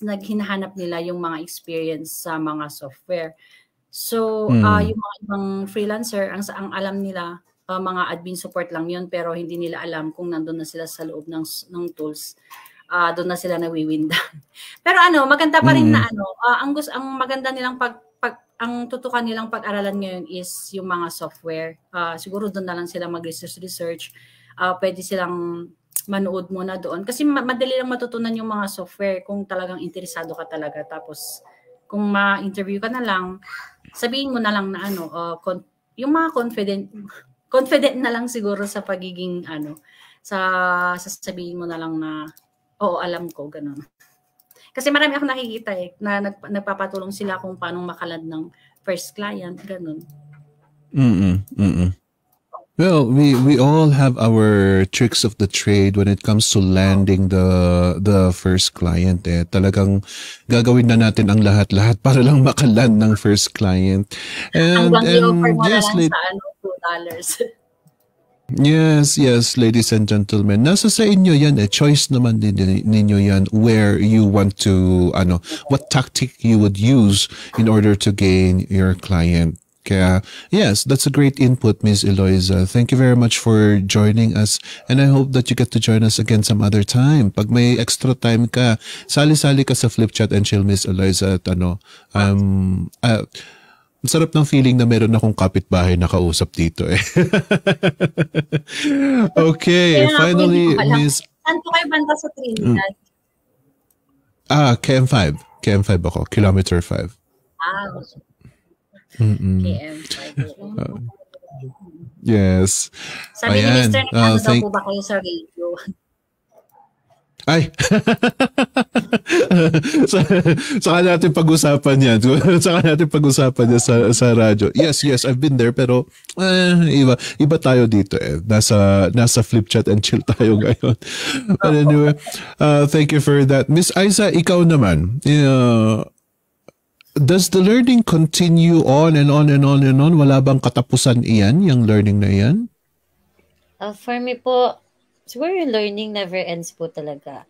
naghinhanap nila yung mga experience sa mga software. So, ah, hmm. uh, yung mga ibang freelancer, ang, ang alam nila, uh, mga admin support lang yun pero hindi nila alam kung nandun na sila sa loob ng, ng tools. Uh, ah, doon na sila nawiwindan. pero ano, maganda pa rin mm. na ano, uh, ang, gusto, ang maganda nilang pag, pag ang tutukan nilang pag-aralan ngayon is yung mga software. Uh, siguro doon na lang sila mag-research research. Uh, pwede silang manood muna doon kasi madali lang matutunan yung mga software kung talagang interesado ka talaga tapos kung ma-interview ka na lang sabihin mo na lang na ano uh, yung mga confident confident na lang siguro sa pagiging ano, sa sasabihin mo na lang na oo, alam ko, ganun. Kasi marami akong nakikita eh, na nag, nagpapatulong sila kung paano makalad ng first client, ganun. Mm-mm, Well, we, we all have our tricks of the trade when it comes to landing the the first client. Eh. Talagang gagawin na natin ang lahat-lahat para lang makaland ng first client. And, and, and like, sa ano, dollars. Yes, yes, ladies and gentlemen. Nasa sa inyo yan eh. Choice naman din ninyo yan where you want to, ano, what tactic you would use in order to gain your client. Kaya, yes, that's a great input, Ms. Eloisa. Thank you very much for joining us. And I hope that you get to join us again some other time. Pag may extra time ka, sali-sali ka sa Flipchat and chill, Ms. Eloisa. At ano, um, uh, sarap ng feeling na meron akong kapitbahay na kausap dito eh. okay, Kaya finally, Miss... Saan po kayo banda sa Trinidad? Mm. Ah, KM5. KM5 ako. Kilometer 5. Ah, Mm-mm. KM5. Uh, ah. yes. Sabi Ayan. ni Mr. Nakano ah, uh, thank... daw po ba kayo sa radio? Ay. sa, saka natin pag-usapan yan. saka natin pag-usapan yan sa, sa radyo. Yes, yes, I've been there pero eh, iba, iba tayo dito eh. Nasa, nasa flip chat and chill tayo ngayon. But anyway, uh, thank you for that. Miss Isa, ikaw naman. Uh, does the learning continue on and on and on and on? Wala bang katapusan iyan, yung learning na iyan? Uh, for me po, siguro yung learning never ends po talaga.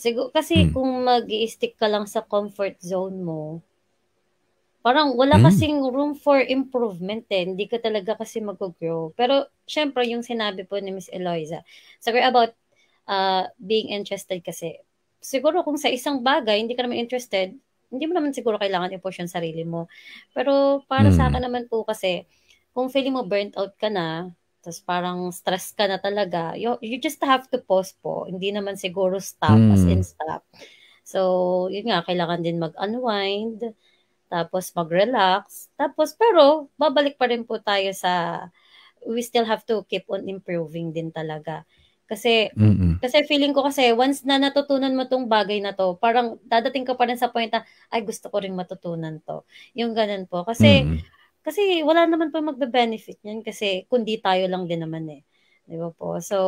Siguro, kasi hmm. kung mag stick ka lang sa comfort zone mo, parang wala hmm. kasing room for improvement eh. Hindi ka talaga kasi mag-grow. Pero, syempre, yung sinabi po ni Miss Eloisa, siguro about uh, being interested kasi. Siguro kung sa isang bagay, hindi ka naman interested, hindi mo naman siguro kailangan i-push yung sarili mo. Pero para hmm. sa akin naman po kasi, kung feeling mo burnt out ka na, tapos parang stress ka na talaga, you, you just have to pause po. Hindi naman siguro stop mm. as hmm. in stop. So, yun nga, kailangan din mag-unwind, tapos mag-relax, tapos pero babalik pa rin po tayo sa, we still have to keep on improving din talaga. Kasi, Mm-mm. kasi feeling ko kasi, once na natutunan mo tong bagay na to, parang dadating ka pa rin sa point na, ay, gusto ko rin matutunan to. Yung ganun po. Kasi, Mm-mm kasi wala naman pa magbe-benefit niyan kasi kundi tayo lang din naman eh. Di ba po? So,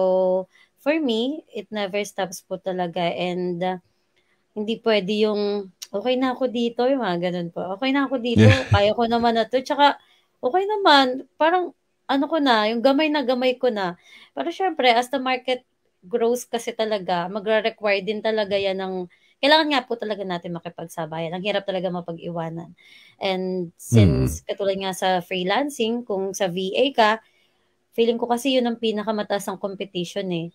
for me, it never stops po talaga and uh, hindi pwede yung okay na ako dito, yung mga ganun po. Okay na ako dito, yeah. kaya ko naman na to. Tsaka, okay naman, parang ano ko na, yung gamay na gamay ko na. Pero syempre, as the market grows kasi talaga, magre-require din talaga yan ng kailangan nga po talaga natin makipagsabayan. Ang hirap talaga mapag-iwanan. And since, mm. katulad nga sa freelancing, kung sa VA ka, feeling ko kasi yun ang pinakamataas ang competition eh.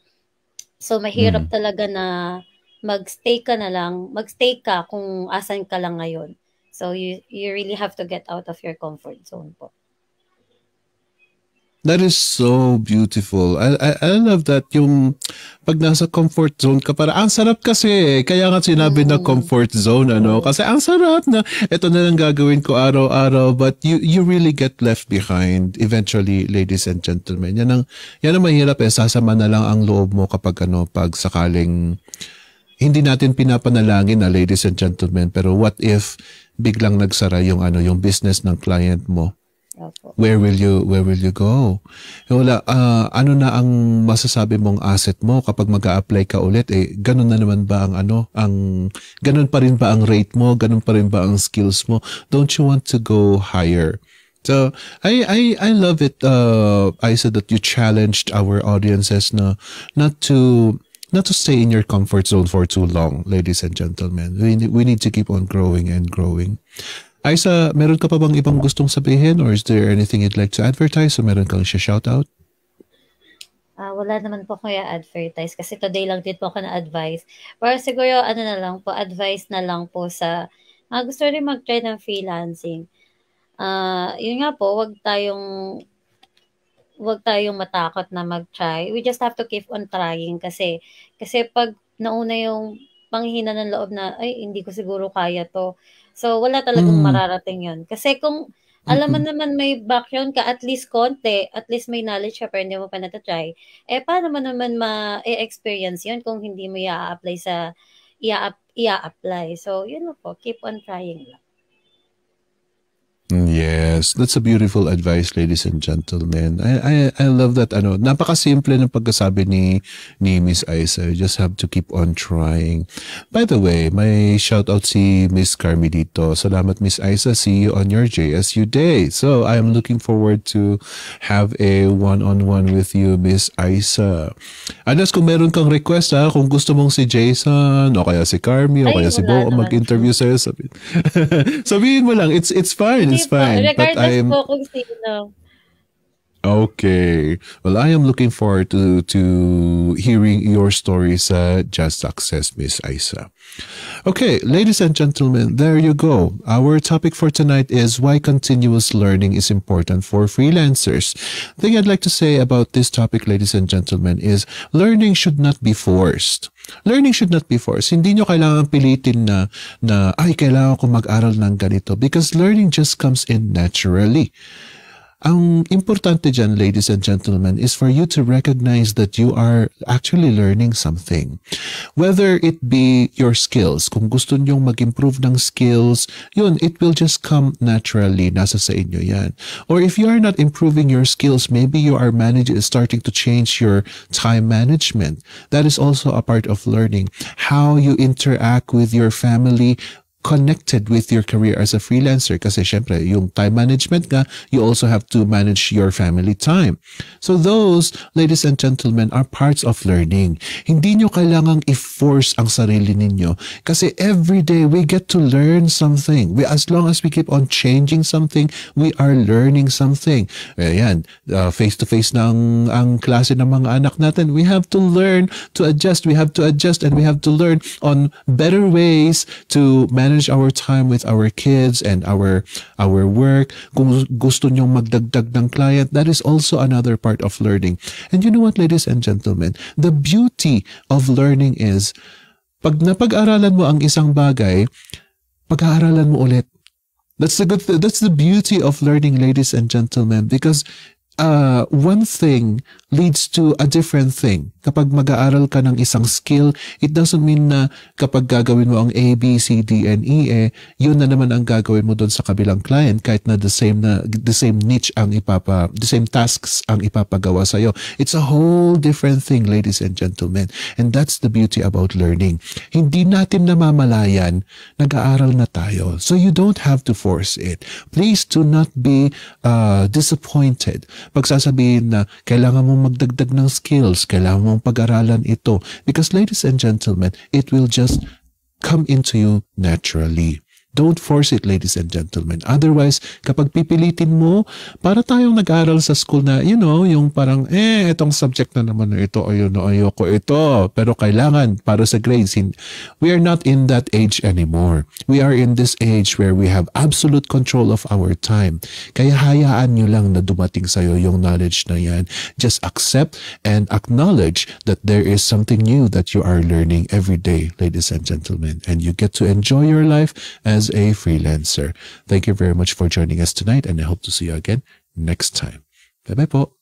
So, mahirap mm. talaga na magstay ka na lang, magstay ka kung asan ka lang ngayon. So, you, you really have to get out of your comfort zone po. That is so beautiful. I, I, I love that. Yung pag nasa comfort zone ka para, ang sarap kasi. Eh. Kaya nga sinabi mm na comfort zone, ano? Kasi ang sarap na, ito na lang gagawin ko araw-araw. But you, you really get left behind eventually, ladies and gentlemen. Yan ang, yan ang mahirap eh. Sasama na lang ang loob mo kapag ano, pag sakaling hindi natin pinapanalangin na ladies and gentlemen pero what if biglang nagsara yung ano yung business ng client mo Opo. Where will you where will you go? Wala uh, ah, ano na ang masasabi mong asset mo kapag mag-a-apply ka ulit eh ganun na naman ba ang ano ang ganun pa rin ba ang rate mo? Ganun pa rin ba ang skills mo? Don't you want to go higher? So I I I love it uh I said that you challenged our audiences na not to not to stay in your comfort zone for too long, ladies and gentlemen. We, we need to keep on growing and growing. Isa, meron ka pa bang ibang gustong sabihin or is there anything you'd like to advertise o meron kang shoutout? Uh, wala naman po kuya advertise kasi today lang din po ako na advice. Pero siguro ano na lang po, advice na lang po sa uh, gusto rin mag-try ng freelancing. Uh, yun nga po, wag tayong wag tayong matakot na mag-try. We just have to keep on trying kasi kasi pag nauna yung panghina ng loob na ay hindi ko siguro kaya to, So, wala talagang mm. mararating yun. Kasi kung alam mo naman may background ka, at least konti, at least may knowledge ka pero hindi mo pa natatry, eh paano mo naman ma-experience yun kung hindi mo i-apply sa, i-apply. so, yun po, keep on trying lang. Yes, that's a beautiful advice, ladies and gentlemen. I I, I love that. Ano, napakasimple ng pagkasabi ni ni Miss Isa. You just have to keep on trying. By the way, may shout out si Miss Carmi dito. Salamat Miss Isa. See you on your JSU day. So, I am looking forward to have a one-on-one with you, Miss Isa. Anas, kung meron kang request ha, kung gusto mong si Jason o kaya si Carmi o Ay, kaya si Bo mag-interview sa'yo, sabihin, sabihin mo lang, it's it's fine, it's fine time. Regardless but I'm, po kung sino. Okay. Well, I am looking forward to to hearing your stories sa uh, Just Success, Miss Isa. Okay, ladies and gentlemen, there you go. Our topic for tonight is why continuous learning is important for freelancers. The thing I'd like to say about this topic, ladies and gentlemen, is learning should not be forced. Learning should not be forced. Hindi nyo kailangan pilitin na, na ay, kailangan ko mag-aral ng ganito because learning just comes in naturally. Ang importante dyan, ladies and gentlemen, is for you to recognize that you are actually learning something. Whether it be your skills, kung gusto nyong mag-improve ng skills, yun, it will just come naturally. Nasa sa inyo yan. Or if you are not improving your skills, maybe you are manage, starting to change your time management. That is also a part of learning. How you interact with your family, connected with your career as a freelancer kasi syempre yung time management nga you also have to manage your family time. So those ladies and gentlemen are parts of learning. Hindi nyo kailangang i-force ang sarili ninyo kasi every day we get to learn something. We as long as we keep on changing something, we are learning something. Ayan, uh, face to face ng ang klase ng mga anak natin. We have to learn to adjust, we have to adjust and we have to learn on better ways to manage manage our time with our kids and our our work. Kung gusto nyong magdagdag ng client, that is also another part of learning. And you know what, ladies and gentlemen, the beauty of learning is pag napag-aralan mo ang isang bagay, pag-aaralan mo ulit. That's the good th that's the beauty of learning ladies and gentlemen because uh, one thing leads to a different thing. Kapag mag-aaral ka ng isang skill, it doesn't mean na kapag gagawin mo ang A, B, C, D, and E, eh, yun na naman ang gagawin mo doon sa kabilang client kahit na the same na the same niche ang ipapa the same tasks ang ipapagawa sa iyo. It's a whole different thing, ladies and gentlemen. And that's the beauty about learning. Hindi natin namamalayan, nag-aaral na tayo. So you don't have to force it. Please do not be uh, disappointed. Pag sasabihin na kailangan mo mong magdagdag ng skills, kailangan mong pag-aralan ito. Because ladies and gentlemen, it will just come into you naturally. Don't force it, ladies and gentlemen. Otherwise, kapag pipilitin mo, para tayong nag-aral sa school na, you know, yung parang, eh, itong subject na naman na ito, o yun, o ayoko ito. Pero kailangan, para sa grades, we are not in that age anymore. We are in this age where we have absolute control of our time. Kaya hayaan nyo lang na dumating sa'yo yung knowledge na yan. Just accept and acknowledge that there is something new that you are learning every day, ladies and gentlemen. And you get to enjoy your life as a freelancer. Thank you very much for joining us tonight, and I hope to see you again next time. Bye bye